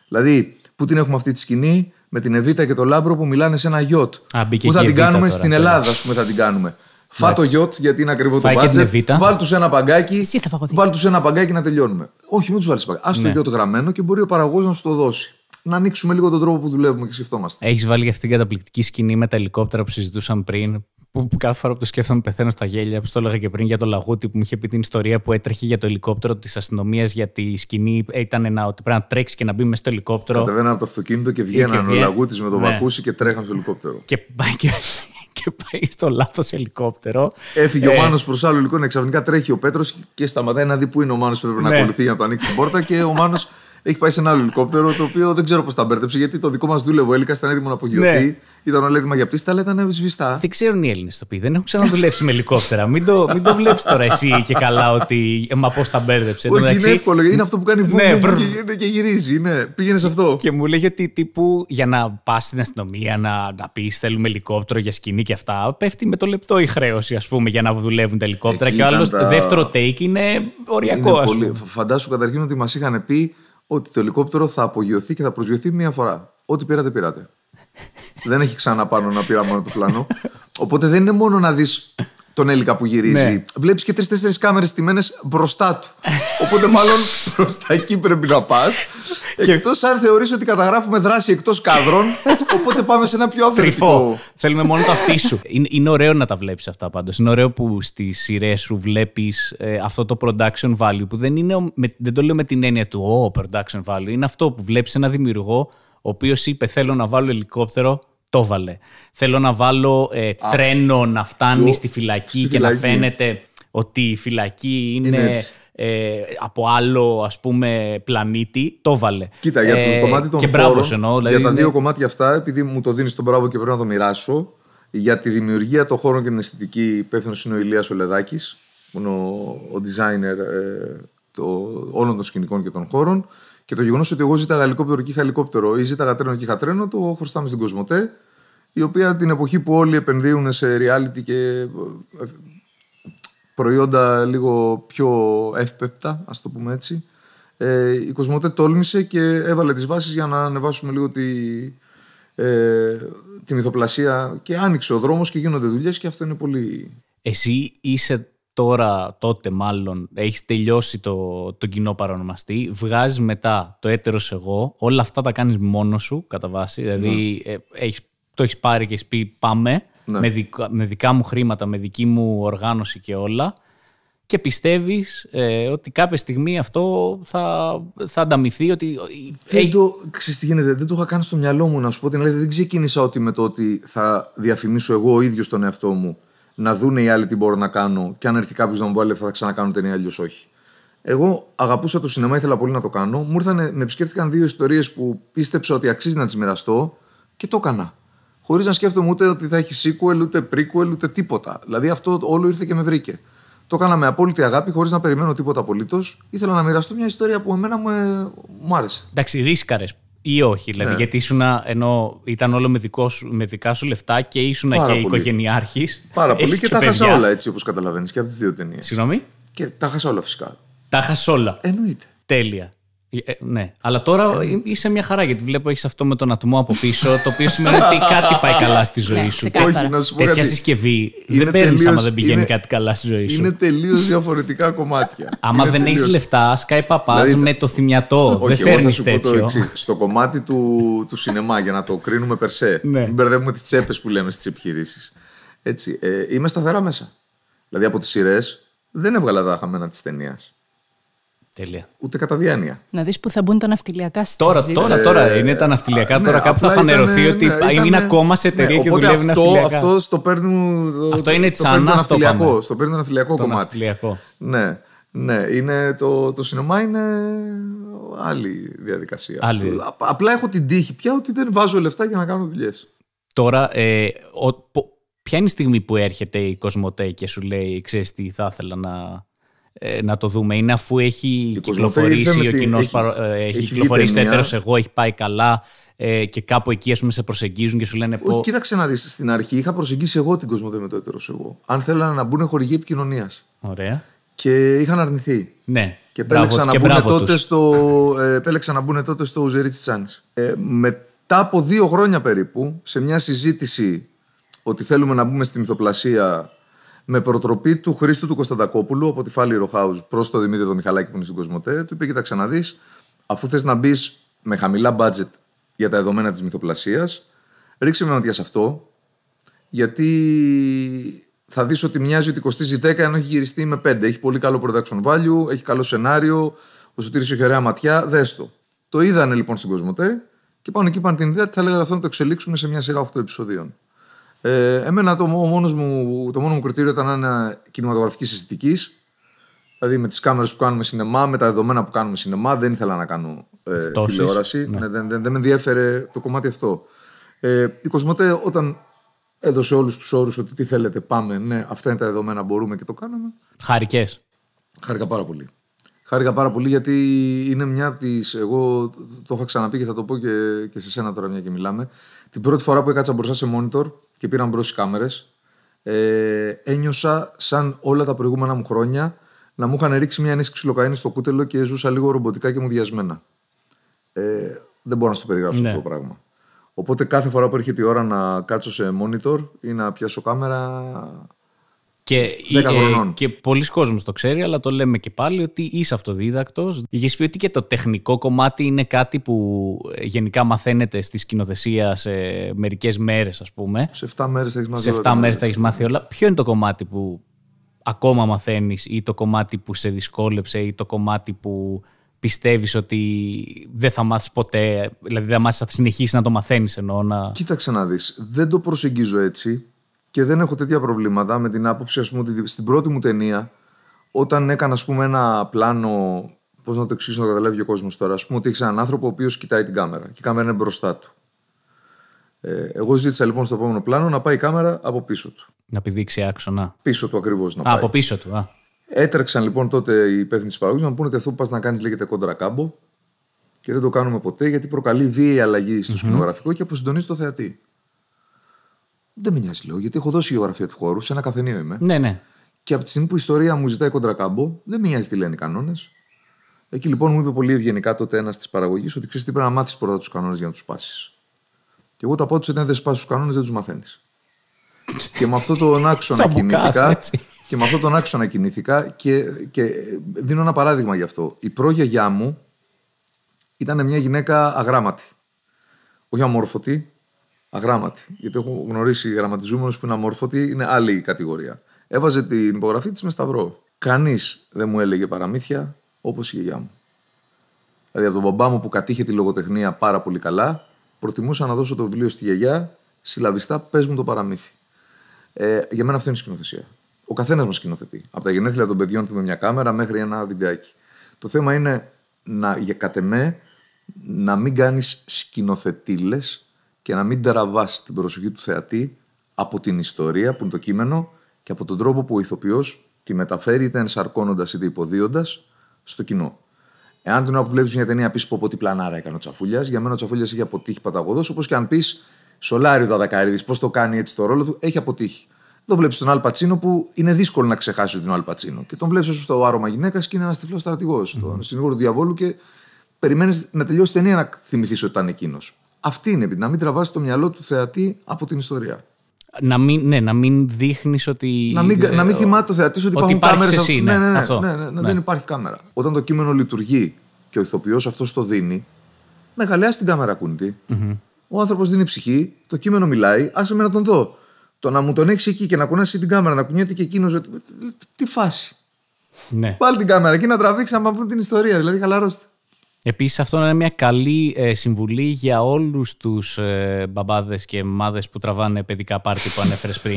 Δηλαδή, πού την έχουμε αυτή τη σκηνή, με την Εβίτα και τον Λάμπρο που μιλάνε σε ένα γιότ. Α, που θα την κάνουμε στην Ελλάδα, ας πούμε, θα την κάνουμε. Φά το γιότ, γιατί είναι ακριβό το μπάτζετ. Βάλ τους ένα παγκάκι. Εσύ θα βάλ τους ένα παγκάκι να τελειώνουμε. Όχι, μην τους βάλεις παγκάκι. Ας το ναι. γιότ γραμμένο και μπορεί ο παραγωγός να σου το δώσει. Να ανοίξουμε λίγο τον τρόπο που δουλεύουμε και σκεφτόμαστε. Έχεις βάλει για την καταπληκτική σκηνή με τα ελικόπτερα που συζητούσαν πριν, που, που κάθε φορά που το σκέφτομαι πεθαίνω στα γέλια, που το έλεγα και πριν για το Λαγούτη που μου είχε πει την ιστορία που έτρεχε για το ελικόπτερο της αστυνομίας γιατί τη σκηνή. Ήταν ένα ότι πρέπει να τρέξει και να μπει μέσα στο ελικόπτερο. Κατεβαίναν από το αυτοκίνητο και βγαίναν. ο λαγούτι με το ναι. βακούσι και τρέχαν στο ελικόπτερο. Και πάει και, *laughs* και πάει στο λάθος ελικόπτερο. Έφυγε ο ε. Μάνος προς άλλο υλικό, λοιπόν, ξαφνικά τρέχει ο Πέτρος και σταματάει να δει πού είναι ο Μάνος που πρέπει να ναι. ακολουθεί για να το ανοίξει την πόρτα και ο Μάνος έχει πάει σε ένα άλλο ελικόπτερο το οποίο δεν ξέρω πώς τα μπέρδεψε γιατί το δικό μας δούλευε ο Έλικα ήταν έτοιμο να απογειωθεί. Ναι. Ήταν όλα έτοιμα για πτήση, αλλά ήταν σβηστά. Δεν ξέρουν οι Έλληνες το πει. Δεν έχουν ξαναδουλέψει με ελικόπτερα. Μην το, το βλέπεις τώρα εσύ και καλά ότι. Μα πώς τα μπέρδεψε. Όχι, είναι εύκολο. Είναι αυτό που κάνει βούμπι ναι, και, και, γυρίζει. Ναι. Πήγαινε σε αυτό. Και μου λέγει ότι τύπου για να πας στην αστυνομία να, να πεις θέλουμε ελικόπτερο για σκηνή και αυτά. Πέφτει με το λεπτό η χρέωση, ας πούμε, για να δουλεύουν τα ελικόπτερα. Εκεί και ο άλλος τα... δεύτερο take είναι οριακός. Φαντάσου καταρχήν ότι μας είχαν πει ότι το ελικόπτερο θα απογειωθεί και θα προσγειωθεί μία φορά. Ό,τι πήρατε, πήρατε. *laughs* δεν έχει ξανά πάνω να πειράμα το πλάνο. Οπότε δεν είναι μόνο να δεις τον Έλικα που γυρίζει. Ναι. Βλέπεις και τρει-τέσσερι κάμερες στημένες μπροστά του. Οπότε μάλλον *laughs* προ τα εκεί πρέπει να πας. Εκτός αν θεωρείς ότι καταγράφουμε δράση εκτός κάδρων. Οπότε πάμε σε ένα πιο αυθεντικό. Τρυφό. Θέλουμε μόνο το αυτί σου. Είναι, είναι ωραίο να τα βλέπεις αυτά πάντως. Είναι ωραίο που στις σειρές σου βλέπεις ε, αυτό το production value που δεν, είναι, με, δεν το λέω με την έννοια του ο oh, production value. Είναι αυτό που βλέπεις ένα δημιουργό ο οποίος είπε: Θέλω να βάλω ελικόπτερο το βάλε. Θέλω να βάλω ε, τρένο να φτάνει στη φυλακή και να φαίνεται ότι η φυλακή είναι, ε, από άλλο ας πούμε πλανήτη. Το βάλε. Κοίτα, για το ε, κομμάτι των και για δηλαδή τα δύο κομμάτια αυτά, επειδή μου το δίνεις τον μπράβο και πρέπει να το μοιράσω, για τη δημιουργία των χώρων και την αισθητική υπεύθυνος είναι ο Ηλίας που είναι ο designer το, όλων των σκηνικών και των χώρων. Και το γεγονός ότι εγώ ζήταγα ελικόπτερο και είχα ελικόπτερο ή ζήταγα τρένο και είχα τρένο, το χρωστάμε στην Κοσμοτέ, η οποία την εποχή που όλοι επενδύουν σε reality και ε, προϊόντα λίγο πιο εύπεπτα, ας το πούμε έτσι, ε, η Κοσμοτέ τόλμησε και έβαλε τις βάσεις για να ανεβάσουμε λίγο τη, ε, τη μυθοπλασία και άνοιξε ο δρόμος και γίνονται δουλειές και αυτό είναι πολύ... Εσύ είσαι τώρα, τότε μάλλον, έχεις τελειώσει το, το κοινό παρονομαστή, βγάζεις μετά το έτερος εγώ, όλα αυτά τα κάνεις μόνος σου κατά βάση, δηλαδή ναι. Ε, το έχεις πάρει και έχεις πει πάμε, ναι. με, δικα, με δικά μου χρήματα, με δική μου οργάνωση και όλα, και πιστεύεις ε, ότι κάποια στιγμή αυτό θα, θα Ότι... Ε, δεν το, ξέρεις γίνεται, δεν το είχα κάνει στο μυαλό μου να σου πω την Δεν ξεκίνησα ότι με το ότι θα διαφημίσω εγώ ο ίδιος τον εαυτό μου να δουν οι άλλοι τι μπορώ να κάνω και αν έρθει κάποιος να μου βάλει θα, θα ξανακάνω ταινία, αλλιώς όχι. Εγώ αγαπούσα το σινεμά, ήθελα πολύ να το κάνω. Μου ήρθαν, με επισκέφτηκαν δύο ιστορίες που πίστεψα ότι αξίζει να τις μοιραστώ και το έκανα. Χωρίς να σκέφτομαι ούτε ότι θα έχει sequel, ούτε prequel, ούτε τίποτα. Δηλαδή αυτό όλο ήρθε και με βρήκε. Το έκανα με απόλυτη αγάπη, χωρίς να περιμένω τίποτα απολύτως. Ήθελα να μοιραστώ μια ιστορία που εμένα μου, ε, μου άρεσε. Εντάξει, ρίσκαρες ή όχι, δηλαδή. Ναι. Γιατί ήσουν ενώ ήταν όλο με, δικό με δικά σου λεφτά και ήσουν Πάρα και οικογενειάρχης. Πάρα πολύ και, και τα χάσα όλα έτσι όπως καταλαβαίνεις και από τις δύο ταινίες. Συγγνώμη. Και τα χάσα όλα φυσικά. Τα χάσα όλα. Εννοείται. Τέλεια. Ε, ε, ναι, αλλά τώρα είσαι μια χαρά γιατί βλέπω έχεις αυτό με τον ατμό από πίσω, το οποίο σημαίνει ότι κάτι πάει καλά στη ζωή ναι, σου. Όχι, να σου πω Τέτοια συσκευή δεν παίρνει άμα δεν πηγαίνει κάτι καλά στη ζωή σου. Είναι τελείως διαφορετικά κομμάτια. Άμα δεν έχεις λεφτά, σκάει παπά δηλαδή, με το θυμιατό. Όχι, δεν φέρνει τέτοιο. Το στο κομμάτι του, του σινεμά, για να το κρίνουμε περσέ. Ναι. Μην μπερδεύουμε τις τσέπες που λέμε στις επιχειρήσεις. Έτσι, ε, είμαι σταθερά μέσα. Δηλαδή από τις σειρές δεν έβγαλα τα της ταινίας. Τέλεια. Ούτε κατά διάνοια. Να δεις που θα μπουν τα ναυτιλιακά στη Τώρα, τώρα, τώρα ε, είναι τα ναυτιλιακά. Ναι, τώρα κάπου θα φανερωθεί ότι ναι, είναι ακόμα σε εταιρεία ναι, και δουλεύει αυτό, ναυτιλιακά. Αυτό στο Αυτό είναι τσανά στο ναυτιλιακό. Στο παίρνουν το ναυτιλιακό κομμάτι. Ναυτιλιακό. Ναι. Ναι, είναι το, το σινεμά είναι άλλη διαδικασία. Άλλη. Απλά έχω την τύχη πια ότι δεν βάζω λεφτά για να κάνω δουλειές. Τώρα, ε, ο, ποια είναι η στιγμή που έρχεται η Κοσμοτέ και σου λέει, ξέρεις τι θα ήθελα να, ε, να το δούμε. Είναι αφού έχει η κυκλοφορήσει ο κοινό. Ε, έχει, έχει, έχει κυκλοφορήσει το έτερο εγώ, έχει πάει καλά. Ε, και κάπου εκεί, ας πούμε, σε προσεγγίζουν και σου λένε. Πω... κοίταξε να δεις. Στην αρχή είχα προσεγγίσει εγώ την Κοσμοτέ με το έτερος εγώ. Αν θέλανε να μπουν χορηγοί επικοινωνίας. Ωραία. Και είχαν αρνηθεί. Ναι. Και επέλεξαν να, μπουν τότε στο, να μπουν τότε στο Ουζερίτσι Τσάνι. μετά από δύο χρόνια περίπου, σε μια συζήτηση ότι θέλουμε να μπούμε στη μυθοπλασία με προτροπή του Χρήστου του Κωνσταντακόπουλου από τη Φάλη Ροχάου, προ το Δημήτρη τον Μιχαλάκη που είναι στην Κοσμοτέ. Του είπε: Κοίταξε να δεις, αφού θες να μπεις με χαμηλά budget για τα δεδομένα της μυθοπλασίας, ρίξε με ματιά σε αυτό, γιατί θα δεις ότι μοιάζει ότι κοστίζει 10 ενώ έχει γυριστεί με 5. Έχει πολύ καλό production value, έχει καλό σενάριο, ο Σωτήρης έχει ωραία ματιά, δες το. Το είδανε λοιπόν στην Κοσμοτέ και πάνω εκεί πάνε την ιδέα ότι θα λέγανε αυτό να το εξελίξουμε σε μια σειρά 8 επεισοδίων. Ε, εμένα το, μόνος μου, το μόνο μου κριτήριο ήταν να είναι κινηματογραφικής συστητική. Δηλαδή με τις κάμερες που κάνουμε σινεμά, με τα δεδομένα που κάνουμε σινεμά, δεν ήθελα να κάνω ε, τηλεόραση. Ναι. Ναι, δεν, δεν, δεν με ενδιαφέρε το κομμάτι αυτό. Ε, η Κοσμοτέ όταν έδωσε όλους τους όρους ότι τι θέλετε, πάμε, ναι, αυτά είναι τα δεδομένα, μπορούμε και το κάναμε. Χαρικές. Χάρηκα πάρα πολύ. Χάρηκα πάρα πολύ γιατί είναι μια από τις. Εγώ το είχα ξαναπεί και θα το πω και, και σε σένα τώρα, μια και μιλάμε. Την πρώτη φορά που έκατσα μπροστά σε monitor και πήραν μπρος τις κάμερες, ε, ένιωσα σαν όλα τα προηγούμενα μου χρόνια να μου είχαν ρίξει μια ανίσχυση ξυλοκαίνη στο κούτελο και ζούσα λίγο ρομποτικά και μου διασμένα. Ε, δεν μπορώ να σου το περιγράψω ναι. αυτό το πράγμα. Οπότε κάθε φορά που έρχεται η ώρα να κάτσω σε monitor ή να πιάσω κάμερα, και, 10 ε, ε, χρονών. και πολλοί κόσμοι το ξέρει, αλλά το λέμε και πάλι ότι είσαι αυτοδίδακτος. Είχες πει ότι και το τεχνικό κομμάτι είναι κάτι που ε, γενικά μαθαίνεται στη σκηνοθεσία σε μερικές μέρες, ας πούμε. Σε 7 μέρες θα έχεις μάθει όλα. Σε 7 μέρε θα έχεις μάθει όλα. Ποιο είναι το κομμάτι που ακόμα μαθαίνεις, ή το κομμάτι που σε δυσκόλεψε, ή το κομμάτι που πιστεύεις ότι δεν θα μάθεις ποτέ, δηλαδή θα, θα συνεχίσεις να το μαθαίνεις ενώ. να... Κοίταξε να δεις, δεν το προσεγγίζω έτσι και δεν έχω τέτοια προβλήματα με την άποψη, ας πούμε, ότι στην πρώτη μου ταινία, όταν έκανα, ας πούμε, ένα πλάνο. Πώς να το εξηγήσω, να το καταλάβει ο κόσμος τώρα. Ας πούμε, ότι έχεις έναν άνθρωπο ο οποίος κοιτάει την κάμερα και η κάμερα είναι μπροστά του. Ε, εγώ ζήτησα λοιπόν στο επόμενο πλάνο να πάει η κάμερα από πίσω του. Να πηδήξει άξονα. Πίσω του ακριβώς να πάει. Από πίσω του, α. Έτρεξαν λοιπόν τότε οι υπεύθυνοι της παραγωγής να πούνε ότι αυτό που πας να κάνεις λέγεται κόντρα κάμπο και δεν το κάνουμε ποτέ γιατί προκαλεί βίαιη αλλαγή στο mm-hmm. σκηνογραφικό και αποσυντονίζει το θεατή. Δεν με νοιάζει, λέω, γιατί έχω δώσει γεωγραφία του χώρου, σε ένα καφενείο είμαι. Ναι, ναι. Και από τη στιγμή που η ιστορία μου ζητάει κοντρακάμπο, δεν με νοιάζει τι λένε οι κανόνες. Εκεί λοιπόν μου είπε πολύ ευγενικά τότε ένας της παραγωγής ότι ξέρεις τι πρέπει να μάθεις πρώτα τους κανόνες για να τους πάσεις. Και εγώ το απάντησα ότι δεν σπά τους κανόνες δεν τους μαθαίνεις. και με αυτό τον άξονα κινήθηκα. Και με αυτό τον άξονα κινήθηκα και, και δίνω ένα παράδειγμα γι' αυτό. Η προγιαγιά μου ήταν μια γυναίκα αγράμματη. Όχι αμόρφωτη, Αγράμματη. Γιατί έχω γνωρίσει γραμματιζούμενους που είναι αμόρφωτοι, είναι άλλη κατηγορία. Έβαζε την υπογραφή της με σταυρό. Κανείς δεν μου έλεγε παραμύθια όπως η γιαγιά μου. Δηλαδή από τον μπαμπά μου που κατήχε τη λογοτεχνία πάρα πολύ καλά, προτιμούσα να δώσω το βιβλίο στη γιαγιά, συλλαβιστά, πες μου το παραμύθι. Ε, για μένα αυτή είναι η σκηνοθεσία. Ο καθένας μας σκηνοθετεί. Από τα γενέθλια των παιδιών του με μια κάμερα μέχρι ένα βιντεάκι. Το θέμα είναι να, για κατεμέ να μην κάνεις σκηνοθετήλες και να μην τραβά την προσοχή του θεατή από την ιστορία που είναι το κείμενο και από τον τρόπο που ο ηθοποιός τη μεταφέρει είτε ενσαρκώνοντας είτε υποδίοντας στο κοινό. Εάν την ώρα που βλέπεις μια ταινία πεις πω τι πλανάρα έκανε ο Τσαφούλιας, για μένα ο Τσαφούλιας έχει αποτύχει παταγωδός, όπως και αν πεις Σολάριο Δαδακαρίδη, πώς το κάνει έτσι το ρόλο του, έχει αποτύχει. Εδώ βλέπεις τον Αλπατσίνο που είναι δύσκολο να ξεχάσει ότι είναι ο Αλπατσίνο. Και τον βλέπεις στο άρωμα γυναίκας και είναι ένας τυφλός στρατηγός, mm-hmm. τον συνήγορο του διαβόλου και περιμένεις να τελειώσει ταινία να θυμηθείς ότι ήταν εκείνος. Αυτή είναι, να μην τραβάσει το μυαλό του θεατή από την ιστορία. Να μην, ναι, να μην δείχνεις ότι... Να μην, ε, να μην θυμάται το θεατής ότι, υπάρχουν σε. Εσύ, ναι, ναι, ναι, ναι, δεν υπάρχει κάμερα. Όταν το κείμενο λειτουργεί και ο ηθοποιός αυτός το δίνει, μεγαλεάς την κάμερα κουνητή. Mm-hmm. Ο άνθρωπος δίνει ψυχή, το κείμενο μιλάει, άσε με να τον δω. Το να μου τον έχεις εκεί και να κουνάσει την κάμερα, να κουνιέται και εκείνος. Τι φάση. Ναι. Πάλι την κάμερα εκεί να τραβήξει να μα την ιστορία. Δηλαδή, χαλαρώστε. Επίσης αυτό είναι μια καλή ε, συμβουλή για όλους τους ε, μπαμπάδες και μάδες που τραβάνε παιδικά πάρτι που ανέφερες πριν.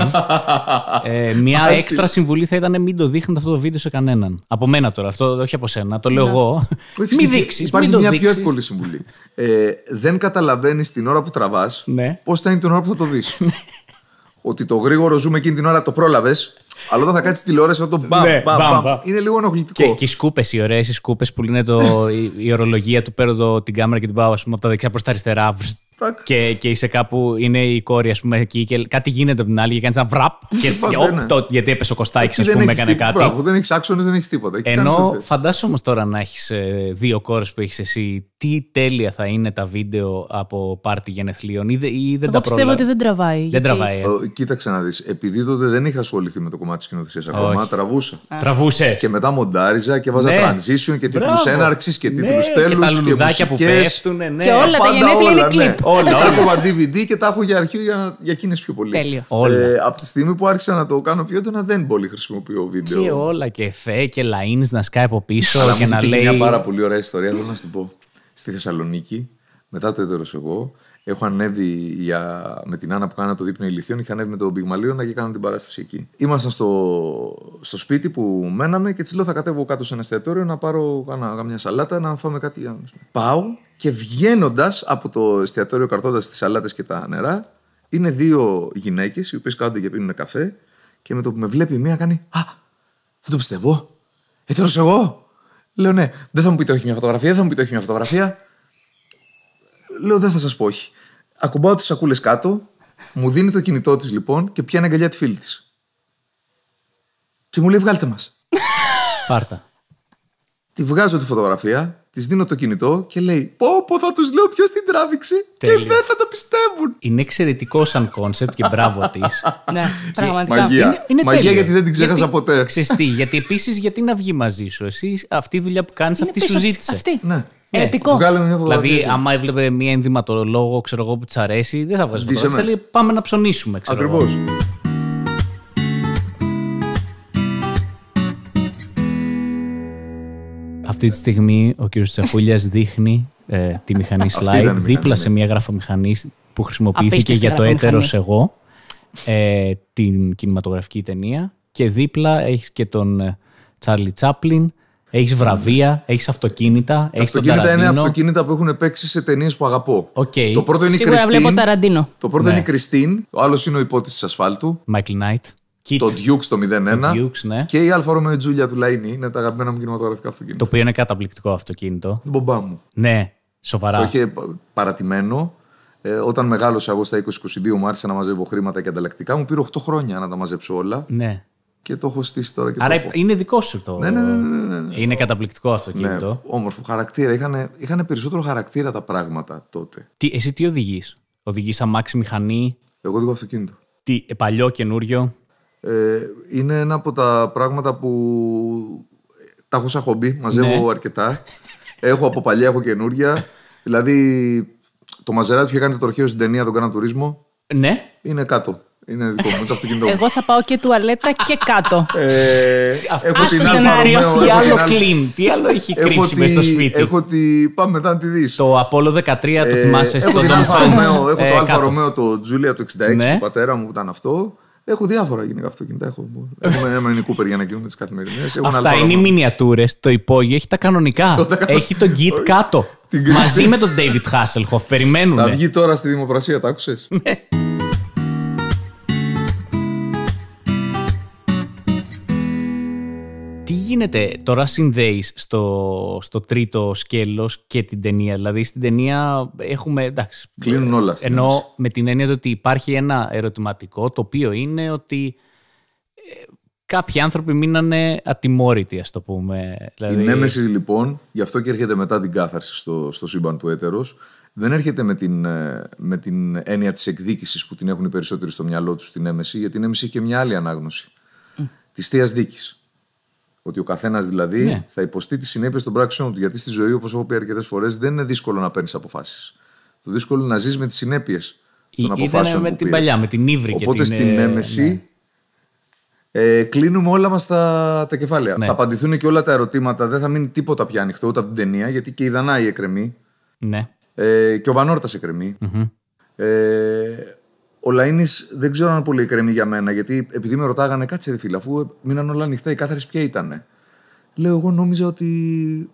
*laughs* ε, μια έξτρα συμβουλή θα ήταν μην το δείχνετε αυτό το βίντεο σε κανέναν. Από μένα τώρα, αυτό όχι από σένα, το λέω εγώ. *laughs* μην δείξεις, Υπάρχει μην μια πιο εύκολη συμβουλή. Ε, δεν καταλαβαίνεις την ώρα που τραβάς ναι. πώς θα είναι την ώρα που θα το δεις. *laughs* Ναι. Ότι το γρήγορο ζούμε εκείνη την ώρα το πρόλαβες αλλά όταν θα κάτσεις τηλεόραση όταν το μπαμ, ναι, μπαμ, μπαμ, είναι λίγο ενοχλητικό. Και, και οι σκούπες, οι ωραίες οι σκούπες που είναι η, η, ορολογία του παίρνω την κάμερα και την πάω από τα δεξιά προς τα αριστερά και, και είσαι κάπου, είναι η κόρη, ας πούμε, εκεί και κάτι γίνεται από την άλλη και κάνει ένα βραπ. Και, *laughs* και γιατί έπεσε ο Κωστάκης, ας πούμε, έκανε κάτι. Μπράβο, δεν έχεις άξονες, δεν έχεις τίποτα. Εκεί Ενώ φαντάσου όμως τώρα να έχεις ε, δύο κόρες που έχεις εσύ, τι τέλεια θα είναι τα βίντεο από πάρτι γενεθλίων ή, ή δεν Εγώ τα πιστεύω ότι δεν τραβάει. Δεν τραβάει. Ε. Κοίταξε να δεις. Επειδή τότε δεν είχα ασχοληθεί με το κομμάτι της κοινοθεσίας ακόμα, τραβούσα. Τραβούσε. Και μετά μοντάριζα και βάζα ναι. transition και τίτλους έναρξης και ναι, τίτλους τέλου. Ναι. Και όλα τα γενέθλια είναι κλειπ. Όλα. Τα από DVD και τα έχω για αρχείο για, να... πιο πολύ. Τέλειο. Ε, από τη στιγμή που άρχισα να το κάνω πιο έντονα, δεν πολύ χρησιμοποιώ βίντεο. Και όλα. Και φε και lines να σκάει από πίσω Αλλά και να λέει. Είναι μια πάρα πολύ ωραία ιστορία, θέλω να σου την πω. Στη Θεσσαλονίκη, μετά το έτερος εγώ, Έχω ανέβει για... με την Άννα που κάνα το δείπνο ηλικίων. Είχα ανέβει με τον να και κάνω την παράσταση εκεί. Ήμασταν στο, στο σπίτι που μέναμε και έτσι λέω: Θα κατέβω κάτω σε ένα εστιατόριο να πάρω κάνα, μια σαλάτα να φάμε κάτι. Πάω και βγαίνοντας από το εστιατόριο, καρτώντα τις σαλάτες και τα νερά, είναι δύο γυναίκες οι οποίες κάθονται και πίνουν καφέ. Και με το που με βλέπει μία κάνει Α, δεν το πιστεύω. Ε, εγώ. Λέω ναι, δεν θα μου πείτε όχι μια φωτογραφία, δεν θα μου πείτε όχι μια φωτογραφία. Λέω δεν θα σας πω όχι. Ακουμπάω τις σακούλες κάτω, μου δίνει το κινητό της λοιπόν και πιάνει αγκαλιά τη φίλη της. Και μου λέει βγάλτε μας. Πάρτα. Τη βγάζω τη φωτογραφία, της δίνω το κινητό και λέει Πώ, πω, θα τους λέω ποιος την τράβηξε και δεν θα το πιστεύουν. Είναι εξαιρετικό σαν κόνσεπτ και μπράβο της. ναι, πραγματικά. Μαγεία. Είναι, είναι γιατί δεν την ξέχασα γιατί, ποτέ. Ξεστή, γιατί επίσης γιατί να βγει μαζί σου. Εσύ αυτή η δουλειά που κάνεις, αυτή σου ζήτησε. Ναι. Ναι. Επικό. δηλαδή, άμα έβλεπε μία ενδυματολόγο ξέρω εγώ, που της αρέσει, δεν θα βγάζει φωτογραφία. Θέλει πάμε να ψωνίσουμε, Ακριβώς. Αυτή τη στιγμή ο κύριος Τσαφούλιας δείχνει ε, τη μηχανή slide δίπλα ναι. σε μια γραφομηχανή που χρησιμοποιήθηκε για το έτερος εγώ ε, την κινηματογραφική ταινία και δίπλα έχεις και τον Τσάρλι ε, Τσάπλιν έχεις βραβεία, έχεις αυτοκίνητα. Τα έχεις αυτοκίνητα είναι αυτοκίνητα που έχουν παίξει σε ταινίες που αγαπώ. Okay. Το πρώτο είναι η Κριστίν. βλέπω Ταραντίνο. Το πρώτο ναι. είναι η ναι. Κριστίν. Ο άλλος είναι ο υπότης της ασφάλτου. Μάικλ Νάιτ. Το Duke το 01. Dukes, ναι. Και η Αλφα Ρωμαίο Τζούλια του Λαϊνί είναι τα αγαπημένα μου κινηματογραφικά αυτοκίνητα. Το οποίο είναι καταπληκτικό αυτοκίνητο. Την μπομπά μου. Ναι, σοβαρά. Το είχε παρατημένο. Ε, όταν μεγάλωσα εγώ στα 20-22 μου άρχισα να μαζεύω χρήματα και ανταλλακτικά. Μου πήρε 8 χρόνια να τα μαζέψω όλα. Ναι και το έχω στήσει τώρα. Και Άρα το είναι δικό σου το. Ναι, ναι, ναι. ναι, ναι. ναι. Είναι καταπληκτικό αυτό το ναι, κινητό. Ναι, όμορφο χαρακτήρα. Είχαν, είχαν περισσότερο χαρακτήρα τα πράγματα τότε. Τι, εσύ τι οδηγείς, Οδηγείς αμάξι μηχανή. Εγώ οδηγώ αυτοκίνητο. Τι, ε, παλιό, καινούριο. Ε, είναι ένα από τα πράγματα που ε, τα έχω σαν χομπί, μαζεύω ναι. αρκετά. έχω από παλιά, έχω καινούρια. δηλαδή, το μαζεράκι που είχε κάνει το τροχαίο στην ταινία, τον κάνα τουρισμό. Ναι. Είναι κάτω. Είναι δικό μου το αυτοκίνητο. Εγώ θα πάω και τουαλέτα και κάτω. Ε, Αυτό το Τι άλλο κλείνει, τι άλλο έχει κρύψει μέσα στο σπίτι. Έχω τη. Πάμε μετά να τη δεις. Το Apollo 13 το ε, θυμάσαι στο Don Έχω το ε, Αλφα Ρωμαίο, το Τζούλια του 66 ναι. του πατέρα μου που ήταν αυτό. Έχω διάφορα γενικά αυτοκίνητα. Έχω, έχουμε ένα mini Cooper για να κινούμε τις καθημερινές. Αυτά είναι οι μινιατούρες. Το υπόγειο έχει τα κανονικά. *laughs* έχει τον Git κάτω. Μαζί με τον David Hasselhoff. Περιμένουν. Θα βγει τώρα στη δημοπρασία, τα άκουσες. Ναι. γίνεται, τώρα συνδέεις στο, στο τρίτο σκέλος και την ταινία. Δηλαδή στην ταινία έχουμε, εντάξει... Κλείνουν όλα. Ε, ενώ με την έννοια ότι υπάρχει ένα ερωτηματικό το οποίο είναι ότι ε, κάποιοι άνθρωποι μείνανε ατιμόρυτοι, ας το πούμε. Δηλαδή... Η Νέμεση, λοιπόν, γι' αυτό και έρχεται μετά την κάθαρση στο, στο σύμπαν του έτερος, δεν έρχεται με την, ε, με την έννοια της εκδίκησης που την έχουν οι περισσότεροι στο μυαλό τους στην Νέμεση, γιατί η Νέμεση έχει και μια άλλη ανάγνωση mm. της θείας δίκης. Ότι ο καθένας δηλαδή ναι. θα υποστεί τις συνέπειες των πράξεων του. Γιατί στη ζωή, όπως έχω πει αρκετές φορές, δεν είναι δύσκολο να παίρνεις αποφάσεις. Το δύσκολο είναι να ζεις με τις συνέπειες των αποφάσεων. με την παλιά, με την ύβρη Οπότε και την στην ε, έμεση ναι. Ε, κλείνουμε όλα μας τα, τα κεφάλαια. Ναι. Θα απαντηθούν και όλα τα ερωτήματα. Δεν θα μείνει τίποτα πια ανοιχτό ούτε από την ταινία, γιατί και η Δανάη εκρεμεί. Ναι. Ε, και ο βανορτα εκρεμει εκκρεμεί. Ε, ο Λαίνη δεν ξέρω αν πολύ εκρεμή για μένα, γιατί επειδή με ρωτάγανε, κάτσε ρε φίλε, αφού μείναν όλα ανοιχτά, οι κάθαρες ποια ήταν. Λέω, εγώ νόμιζα ότι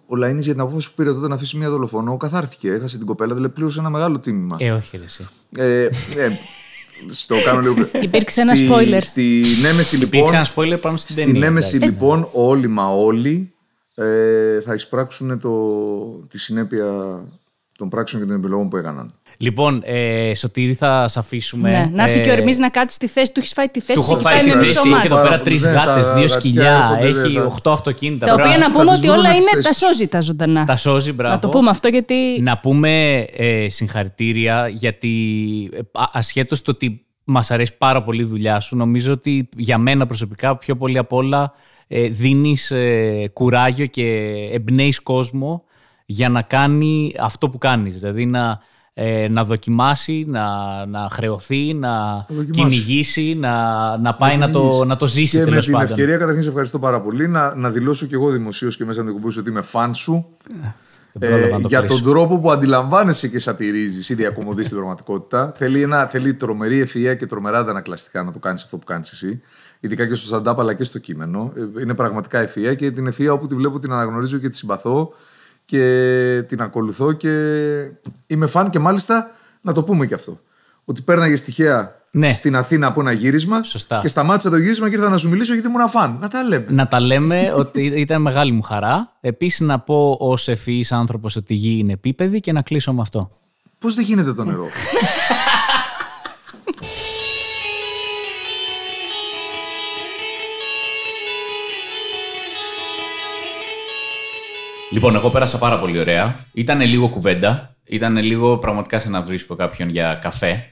ο Λαίνη για την απόφαση που πήρε τότε να αφήσει μια δολοφονό καθάρθηκε. Έχασε την κοπέλα, δηλαδή πλήρωσε ένα μεγάλο τίμημα. Ε, όχι, ρε, εσύ. Ε, ε, στο κάνω λίγο. Υπήρξε ένα spoiler. Στην έμεση λοιπόν. Υπήρξε ένα spoiler στην έμεση λοιπόν, όλοι μα όλοι ε, θα εισπράξουν το, τη συνέπεια των πράξεων και των επιλογών που έκαναν. Λοιπόν, ε, Σωτήρη, θα σε αφήσουμε. Ναι, να έρθει και ο ε, Ερμής να κάτσει στη θέση του. Έχεις φάει τη θέση του. Έχει φάει τη θέση. Έχει εδώ πέρα τρεις ναι, γάτες, δύο σκυλιά. Έχει οχτώ αυτοκίνητα. Τα οποία να πούμε ότι όλα είναι τα σώζει τα ζωντανά. Τα σώζει, μπράβο. Να το πούμε αυτό γιατί. Να πούμε ε, συγχαρητήρια γιατί ε, ασχέτως το ότι μας αρέσει πάρα πολύ η δουλειά σου, νομίζω ότι για μένα προσωπικά πιο πολύ απ' όλα δίνει κουράγιο και εμπνέεις κόσμο για να κάνει αυτό που κάνεις, Δηλαδή να ε, να δοκιμάσει, να, να χρεωθεί, να κυνηγήσει, να, να πάει να, το, να το ζήσει Και με την ευκαιρία, καταρχήν, σε ευχαριστώ πάρα πολύ να, δηλώσω κι εγώ δημοσίως και μέσα να την ότι είμαι φαν σου. Ε, ε, για τον τρόπο που αντιλαμβάνεσαι και σατυρίζεις ή διακομωδείς την πραγματικότητα. Θέλει, ένα, θέλει τρομερή ευφυα και τρομερά αντανακλαστικά να το κάνεις αυτό που κάνεις εσύ. Ειδικά και στο stand αλλά και στο κείμενο. Ε, είναι πραγματικά ευφυα και την ευφυα όπου τη βλέπω την αναγνωρίζω και τη συμπαθώ και την ακολουθώ και είμαι φαν και μάλιστα να το πούμε και αυτό. Ότι παίρναγε στοιχεία ναι. στην Αθήνα από ένα γύρισμα Σωστά. και σταμάτησα το γύρισμα και ήρθα να σου μιλήσω γιατί ήμουν φαν. Να τα λέμε. Να τα λέμε ότι ήταν μεγάλη μου χαρά. Επίσης να πω ως ευφυής άνθρωπος ότι η γη είναι επίπεδη και να κλείσω με αυτό. Πώς δεν γίνεται το νερό. *laughs* Λοιπόν, εγώ πέρασα πάρα πολύ ωραία. Ήταν λίγο κουβέντα. Ήταν λίγο πραγματικά σε να βρίσκω κάποιον για καφέ.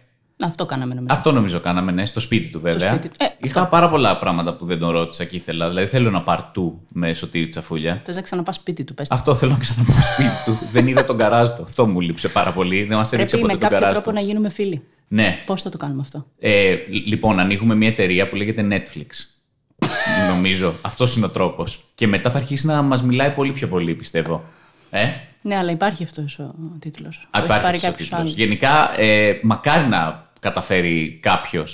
Αυτό κάναμε νομίζω. Αυτό νομίζω κάναμε, ναι, στο σπίτι του βέβαια. Στο σπίτι. Ε, Είχα αυτό. πάρα πολλά πράγματα που δεν τον ρώτησα και ήθελα. Δηλαδή θέλω να παρτού με σωτήρι τσαφούλια. Θες να ξαναπάς σπίτι του, πες. Αυτό θέλω να ξαναπά σπίτι του. δεν είδα τον καράζ του. Αυτό μου λείψε πάρα πολύ. Δεν μας έδειξε ποτέ τον καράζ. κάποιο τρόπο να γίνουμε φίλοι. Ναι. Πώς θα το κάνουμε αυτό. Ε, λοιπόν, ανοίγουμε μια εταιρεία που λέγεται Netflix. Νομίζω. Αυτός είναι ο τρόπος. Και μετά θα αρχίσει να μας μιλάει πολύ πιο πολύ, πιστεύω. Ε? Ναι, αλλά υπάρχει αυτός ο τίτλος. Υπάρχει αυτός ο τίτλο. Γενικά, ε, μακάρι να καταφέρει κάποιος,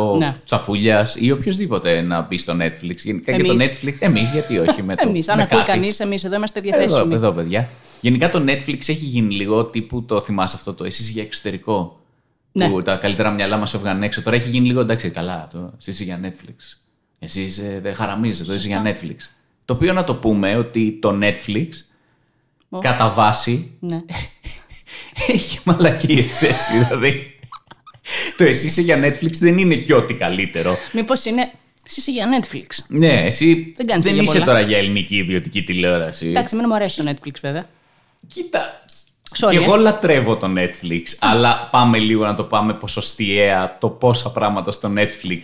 ο ναι. Τσαφούλιας ή οποιοδήποτε να μπει στο Netflix. Γενικά εμείς. το Netflix, εμείς γιατί όχι. μετά. εμεί, αν ακούει κανείς, εμείς εδώ είμαστε διαθέσιμοι. Εδώ, εδώ, παιδιά. Γενικά το Netflix έχει γίνει λίγο τύπου το θυμάσαι αυτό το εσύ για εξωτερικό. Ναι. Που τα καλύτερα μυαλά μας έφυγαν έξω. Τώρα έχει γίνει λίγο εντάξει, καλά. Το εσεί για Netflix. Εσύ είσαι, δεν χαραμίζεσαι, είσαι για Netflix. Το οποίο να το πούμε ότι το Netflix κατά βάση ναι. *laughs* έχει μαλακίες έτσι δηλαδή. το εσύ είσαι για Netflix δεν είναι και ό,τι καλύτερο. Μήπως είναι εσύ είσαι για Netflix. Ναι, εσύ δεν, είσαι τώρα για ελληνική ιδιωτική τηλεόραση. Εντάξει, μην μου αρέσει το Netflix βέβαια. Κοίτα, Sorry, και ε. εγώ λατρεύω το Netflix, αλλά πάμε λίγο να το πάμε ποσοστιαία το πόσα πράγματα στο Netflix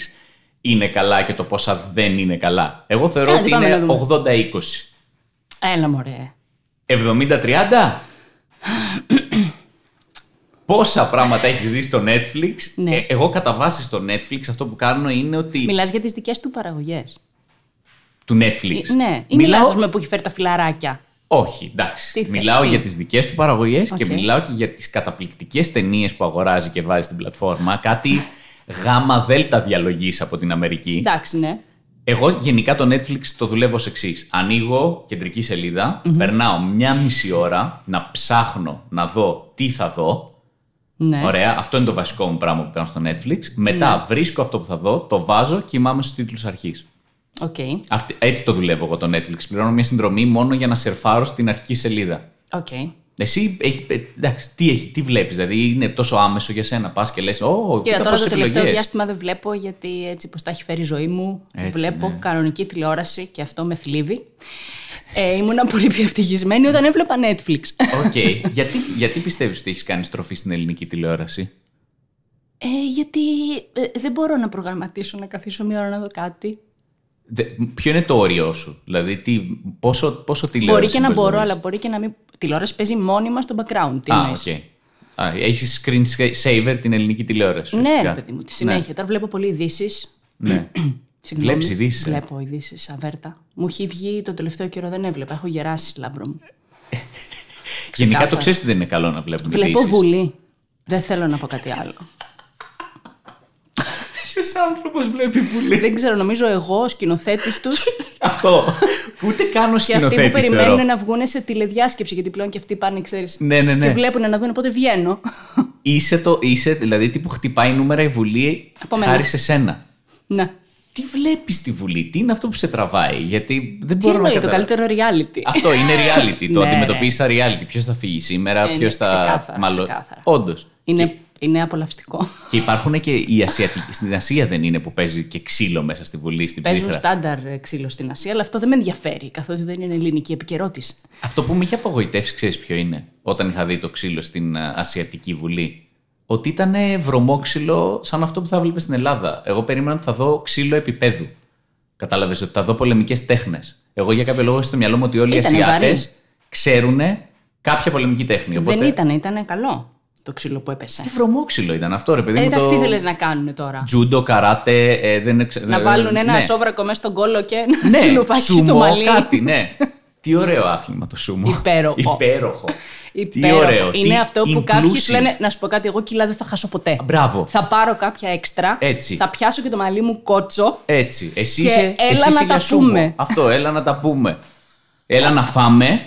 είναι καλά και το πόσα δεν είναι καλά. Εγώ Ά, ε, ότι είναι 80-20. Έλα μωρέ. 70-30. Πόσα πράγματα έχεις δει στο Netflix. Ναι. Ε, εγώ κατά βάση στο Netflix αυτό που κάνω είναι ότι. Μιλάς για τις δικές του παραγωγές. Του Netflix. Ε, ναι, ή μιλάω... μιλά με που έχει φέρει τα φιλαράκια. Όχι, εντάξει. Τι μιλάω για τις δικές του παραγωγές και μιλάω και για τις καταπληκτικές ταινίες που αγοράζει και βάζει στην πλατφόρμα. Κάτι γάμα δέλτα διαλογής από την Αμερική. Εντάξει, ναι. Εγώ γενικά το Netflix το δουλεύω ως εξής. Ανοίγω κεντρική περνάω μια μισή ώρα να ψάχνω να δω τι θα δω. Ναι. Ωραία, αυτό είναι το βασικό μου πράγμα που κάνω στο Netflix. Μετά ναι. βρίσκω αυτό που θα δω, το βάζω και κοιμάμαι στους τίτλους αρχής. Okay. έτσι το δουλεύω εγώ το Netflix. Πληρώνω μια συνδρομή μόνο για να σερφάρω στην αρχική σελίδα. Okay. Εσύ, έχει, ε, εντάξει, τι, έχει, τι βλέπεις, δηλαδή είναι τόσο άμεσο για σένα, πας και λες «Ω, Και τώρα το επιλογές. τελευταίο διάστημα δεν βλέπω, γιατί έτσι πως τα έχει φέρει η ζωή μου, βλέπω ναι. κανονική τηλεόραση και αυτό με θλίβει. Ε, ήμουν πολύ πιο ευτυχισμένη όταν έβλεπα Netflix. Οκ. Okay. γιατί, γιατί πιστεύεις ότι έχεις κάνει στροφή στην ελληνική τηλεόραση? Ε, γιατί ε, δεν μπορώ να προγραμματίσω να καθίσω μία ώρα να δω κάτι. Ποιο είναι το όριό σου, δηλαδή τι, πόσο, πόσο τηλεόραση. Μπορεί και να μπορώ, αλλά μπορεί και να μην. Τηλεόραση παίζει μόνιμα στο background. Τι Α, οκ. Έχεις screen saver την ελληνική τηλεόραση. Ναι, ουσιαστικά. παιδί μου, τη συνέχεια. Ναι. Τώρα βλέπω πολύ ειδήσεις. Ναι. *clears throat* Βλέπεις ειδήσεις. Ε? Βλέπω ειδήσεις, αβέρτα. Μου έχει βγει το τελευταίο καιρό, δεν έβλεπα. Έχω γεράσει, λάμπρο μου. Γενικά το ξέρεις ότι δεν είναι καλό να βλέπουμε ειδήσει. Βλέπω βουλή. Δεν θέλω να πω κάτι άλλο άνθρωπος βλέπει βουλή. Δεν ξέρω, νομίζω εγώ ο σκηνοθέτης τους. *laughs* Αυτό. Ούτε καν ο σκηνοθέτη. Και αυτοί που περιμένουν να βγουν σε τηλεδιάσκεψη, γιατί πλέον και αυτοί πάνε, ξέρεις. Ναι, ναι, ναι. Και βλέπουν να δουν, οπότε βγαίνω. Είσαι το. Είσαι, δηλαδή, τι που χτυπάει νούμερα η Βουλή χάρη σε σένα. Ναι. Τι βλέπεις στη Βουλή, τι είναι αυτό που σε τραβάει, Γιατί δεν μπορώ να. Τι το καλύτερο reality. Αυτό είναι reality. *laughs* το ναι, αντιμετωπίζει ναι. reality. Ποιος θα φύγει σήμερα, ε, ναι, ποιος θα. Όντως. Είναι είναι απολαυστικό. Και υπάρχουν και οι Ασιατικοί. Στην Ασία δεν είναι που παίζει και ξύλο μέσα στη Βουλή, στην Παίζουν στάνταρ ξύλο στην Ασία, αλλά αυτό δεν με ενδιαφέρει, καθότι δεν είναι ελληνική επικαιρότηση. Αυτό που με είχε απογοητεύσει, ξέρεις ποιο είναι, όταν είχα δει το ξύλο στην Ασιατική Βουλή. Ότι ήταν βρωμόξυλο σαν αυτό που θα βλέπεις στην Ελλάδα. Εγώ περίμενα ότι θα δω ξύλο επίπεδου. Κατάλαβες ότι θα δω πολεμικές τέχνες. Εγώ για κάποιο λόγο στο μυαλό μου ότι όλοι οι Ασιάτε ξέρουν κάποια πολεμική τέχνη. Οπότε... Δεν ήταν, ήταν καλό το ξύλο που έπεσε. Και βρωμόξυλο ήταν αυτό, ρε παιδί ε, μου. Εντάξει, το... τι θέλεις να κάνουν τώρα. Τζούντο, καράτε. Ε, δεν εξ... Να ε, βάλουν ένα ναι. σόβρακο μέσα στον κόλο και ένα ναι, τσιλουφάκι στο μαλλί. Κάτι, ναι. τι ωραίο άθλημα το σούμο. Υπέροχο. Υπέροχο. Τι ωραίο. Είναι τι αυτό που inclusive. κάποιοι σου λένε να σου πω κάτι. Εγώ κιλά δεν θα χάσω ποτέ. Μπράβο. Θα πάρω κάποια έξτρα. Έτσι. Θα πιάσω και το μαλλί μου κότσο. Έτσι. Εσύ και έλα να τα πούμε. Αυτό, έλα να τα πούμε. Έλα να φάμε.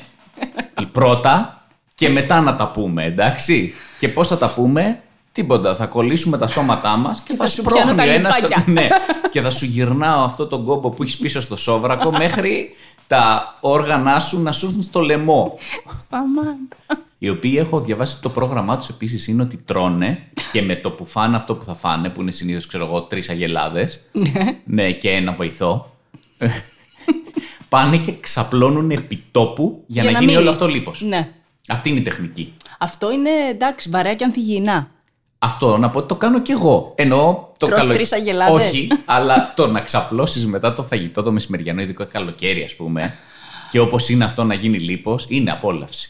*laughs* Πρώτα, και μετά να τα πούμε, εντάξει. Και πώς θα τα πούμε, τίποτα. Θα κολλήσουμε τα σώματά μας και, θα, σου σπρώχνει ένα ένα. Ναι, και θα σου γυρνάω αυτό τον κόμπο που έχεις πίσω στο σόβρακο μέχρι τα όργανα σου να σου έρθουν στο λαιμό. Σταμάτα. Οι οποίοι έχω διαβάσει το πρόγραμμά τους επίσης είναι ότι τρώνε και με το που φάνε αυτό που θα φάνε, που είναι συνήθως, ξέρω εγώ, τρεις αγελάδες. Ναι. ναι. και ένα βοηθό. πάνε και ξαπλώνουν επιτόπου για, για να, να γίνει όλο αυτό λίπος. Ναι. Αυτή είναι η τεχνική. Αυτό είναι εντάξει, βαρέα και ανθυγιεινά. Αυτό να πω ότι το κάνω κι εγώ. Ενώ το καλο... Όχι, αλλά το να ξαπλώσεις μετά το φαγητό το μεσημεριανό, ειδικό καλοκαίρι, ας πούμε, και όπως είναι αυτό να γίνει λίπος, είναι απόλαυση.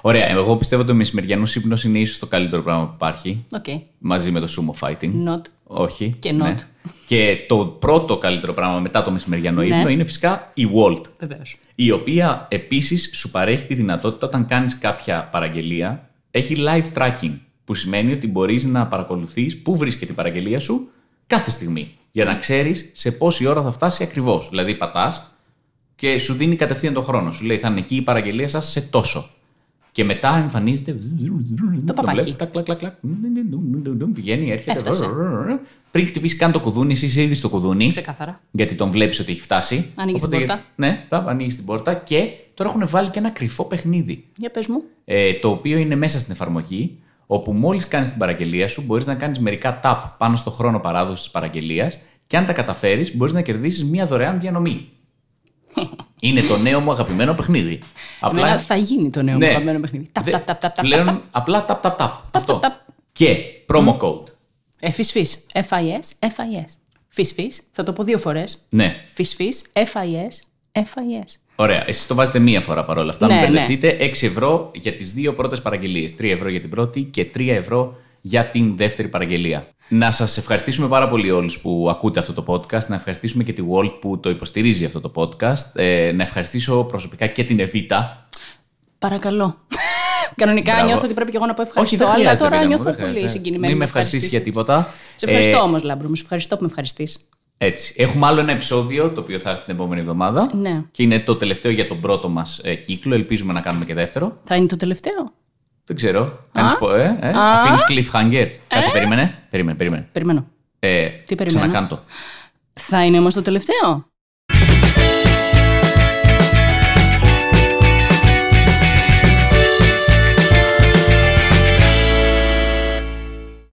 Ωραία, εγώ πιστεύω ότι ο μεσημεριανός ύπνος είναι ίσως το καλύτερο πράγμα που υπάρχει. Okay. Μαζί με το sumo fighting. Not όχι. Και ναι. Και το πρώτο καλύτερο πράγμα μετά το μεσημεριανό ναι. ύπνο είναι φυσικά η Walt. Η οποία επίσης σου παρέχει τη δυνατότητα όταν κάνεις κάποια παραγγελία. Έχει live tracking. Που σημαίνει ότι μπορείς να παρακολουθείς πού βρίσκεται η παραγγελία σου κάθε στιγμή. Για να ξέρεις σε πόση ώρα θα φτάσει ακριβώς. Δηλαδή, πατάς και σου δίνει κατευθείαν τον χρόνο. Σου λέει θα είναι εκεί η παραγγελία σας σε τόσο. Και μετά εμφανίζεται. Το παπάκι. Πηγαίνει, έρχεται. Πριν χτυπήσει καν το κουδούνι, εσύ είσαι ήδη στο κουδούνι. Ξεκάθαρα. Γιατί τον βλέπεις ότι έχει φτάσει. Ανοίγεις την πόρτα. Ναι, ανοίγεις την πόρτα. Και τώρα έχουν βάλει και ένα κρυφό παιχνίδι. Για πες μου. Ε, το οποίο είναι μέσα στην εφαρμογή. Όπου μόλις κάνεις την παραγγελία σου, μπορείς να κάνεις μερικά tap πάνω στο χρόνο παράδοσης της παραγγελίας. Και αν τα καταφέρεις, μπορείς να κερδίσεις μία δωρεάν διανομή. *laughs* Είναι το νέο μου αγαπημένο παιχνίδι. Απλά... θα γίνει το νέο μου ναι. αγαπημένο παιχνίδι. Ταπ, ταπ, ταπ, ταπ, ταπ, πλέον, απλά ταπ, ταπ, ταπ. Ταπ, Και promo code. Εφισφις. FIS, FIS. Φυσφις, θα το πω δύο φορές. Ναι. Φυσφις, FIS, FIS. Ωραία. Εσείς το βάζετε μία φορά παρόλα αυτά. Ναι, μην ναι. μπερδευτείτε. 6 ευρώ για τις δύο πρώτες παραγγελίες. 3 ευρώ για την πρώτη και 3 ευρώ για την δεύτερη παραγγελία. Να σας ευχαριστήσουμε πάρα πολύ όλους που ακούτε αυτό το podcast, να ευχαριστήσουμε και τη Walt που το υποστηρίζει αυτό το podcast, ε, να ευχαριστήσω προσωπικά και την Εβίτα. Παρακαλώ. *laughs* Κανονικά Μπράβο. νιώθω ότι πρέπει και εγώ να πω ευχαριστώ. Όχι, αλλά τώρα νιώθω πολύ πολύ συγκινημένη. Μην με ευχαριστήσει για τίποτα. Σε ευχαριστώ ε... όμως, Λάμπρο, μου σε ευχαριστώ που με ευχαριστείς. Έτσι. Έχουμε άλλο ένα επεισόδιο το οποίο θα έρθει την επόμενη εβδομάδα. Ναι. Και είναι το τελευταίο για τον πρώτο μας ε, κύκλο. Ελπίζουμε να κάνουμε και δεύτερο. Θα είναι το τελευταίο. Δεν ξέρω. Κάνει πω, ε, ε. Αφήνεις cliffhanger. Ε. Κάτσε, περίμενε. Περίμενε, περίμενε. Περιμένω. Ε, Τι περιμένω. Θα είναι όμως το τελευταίο.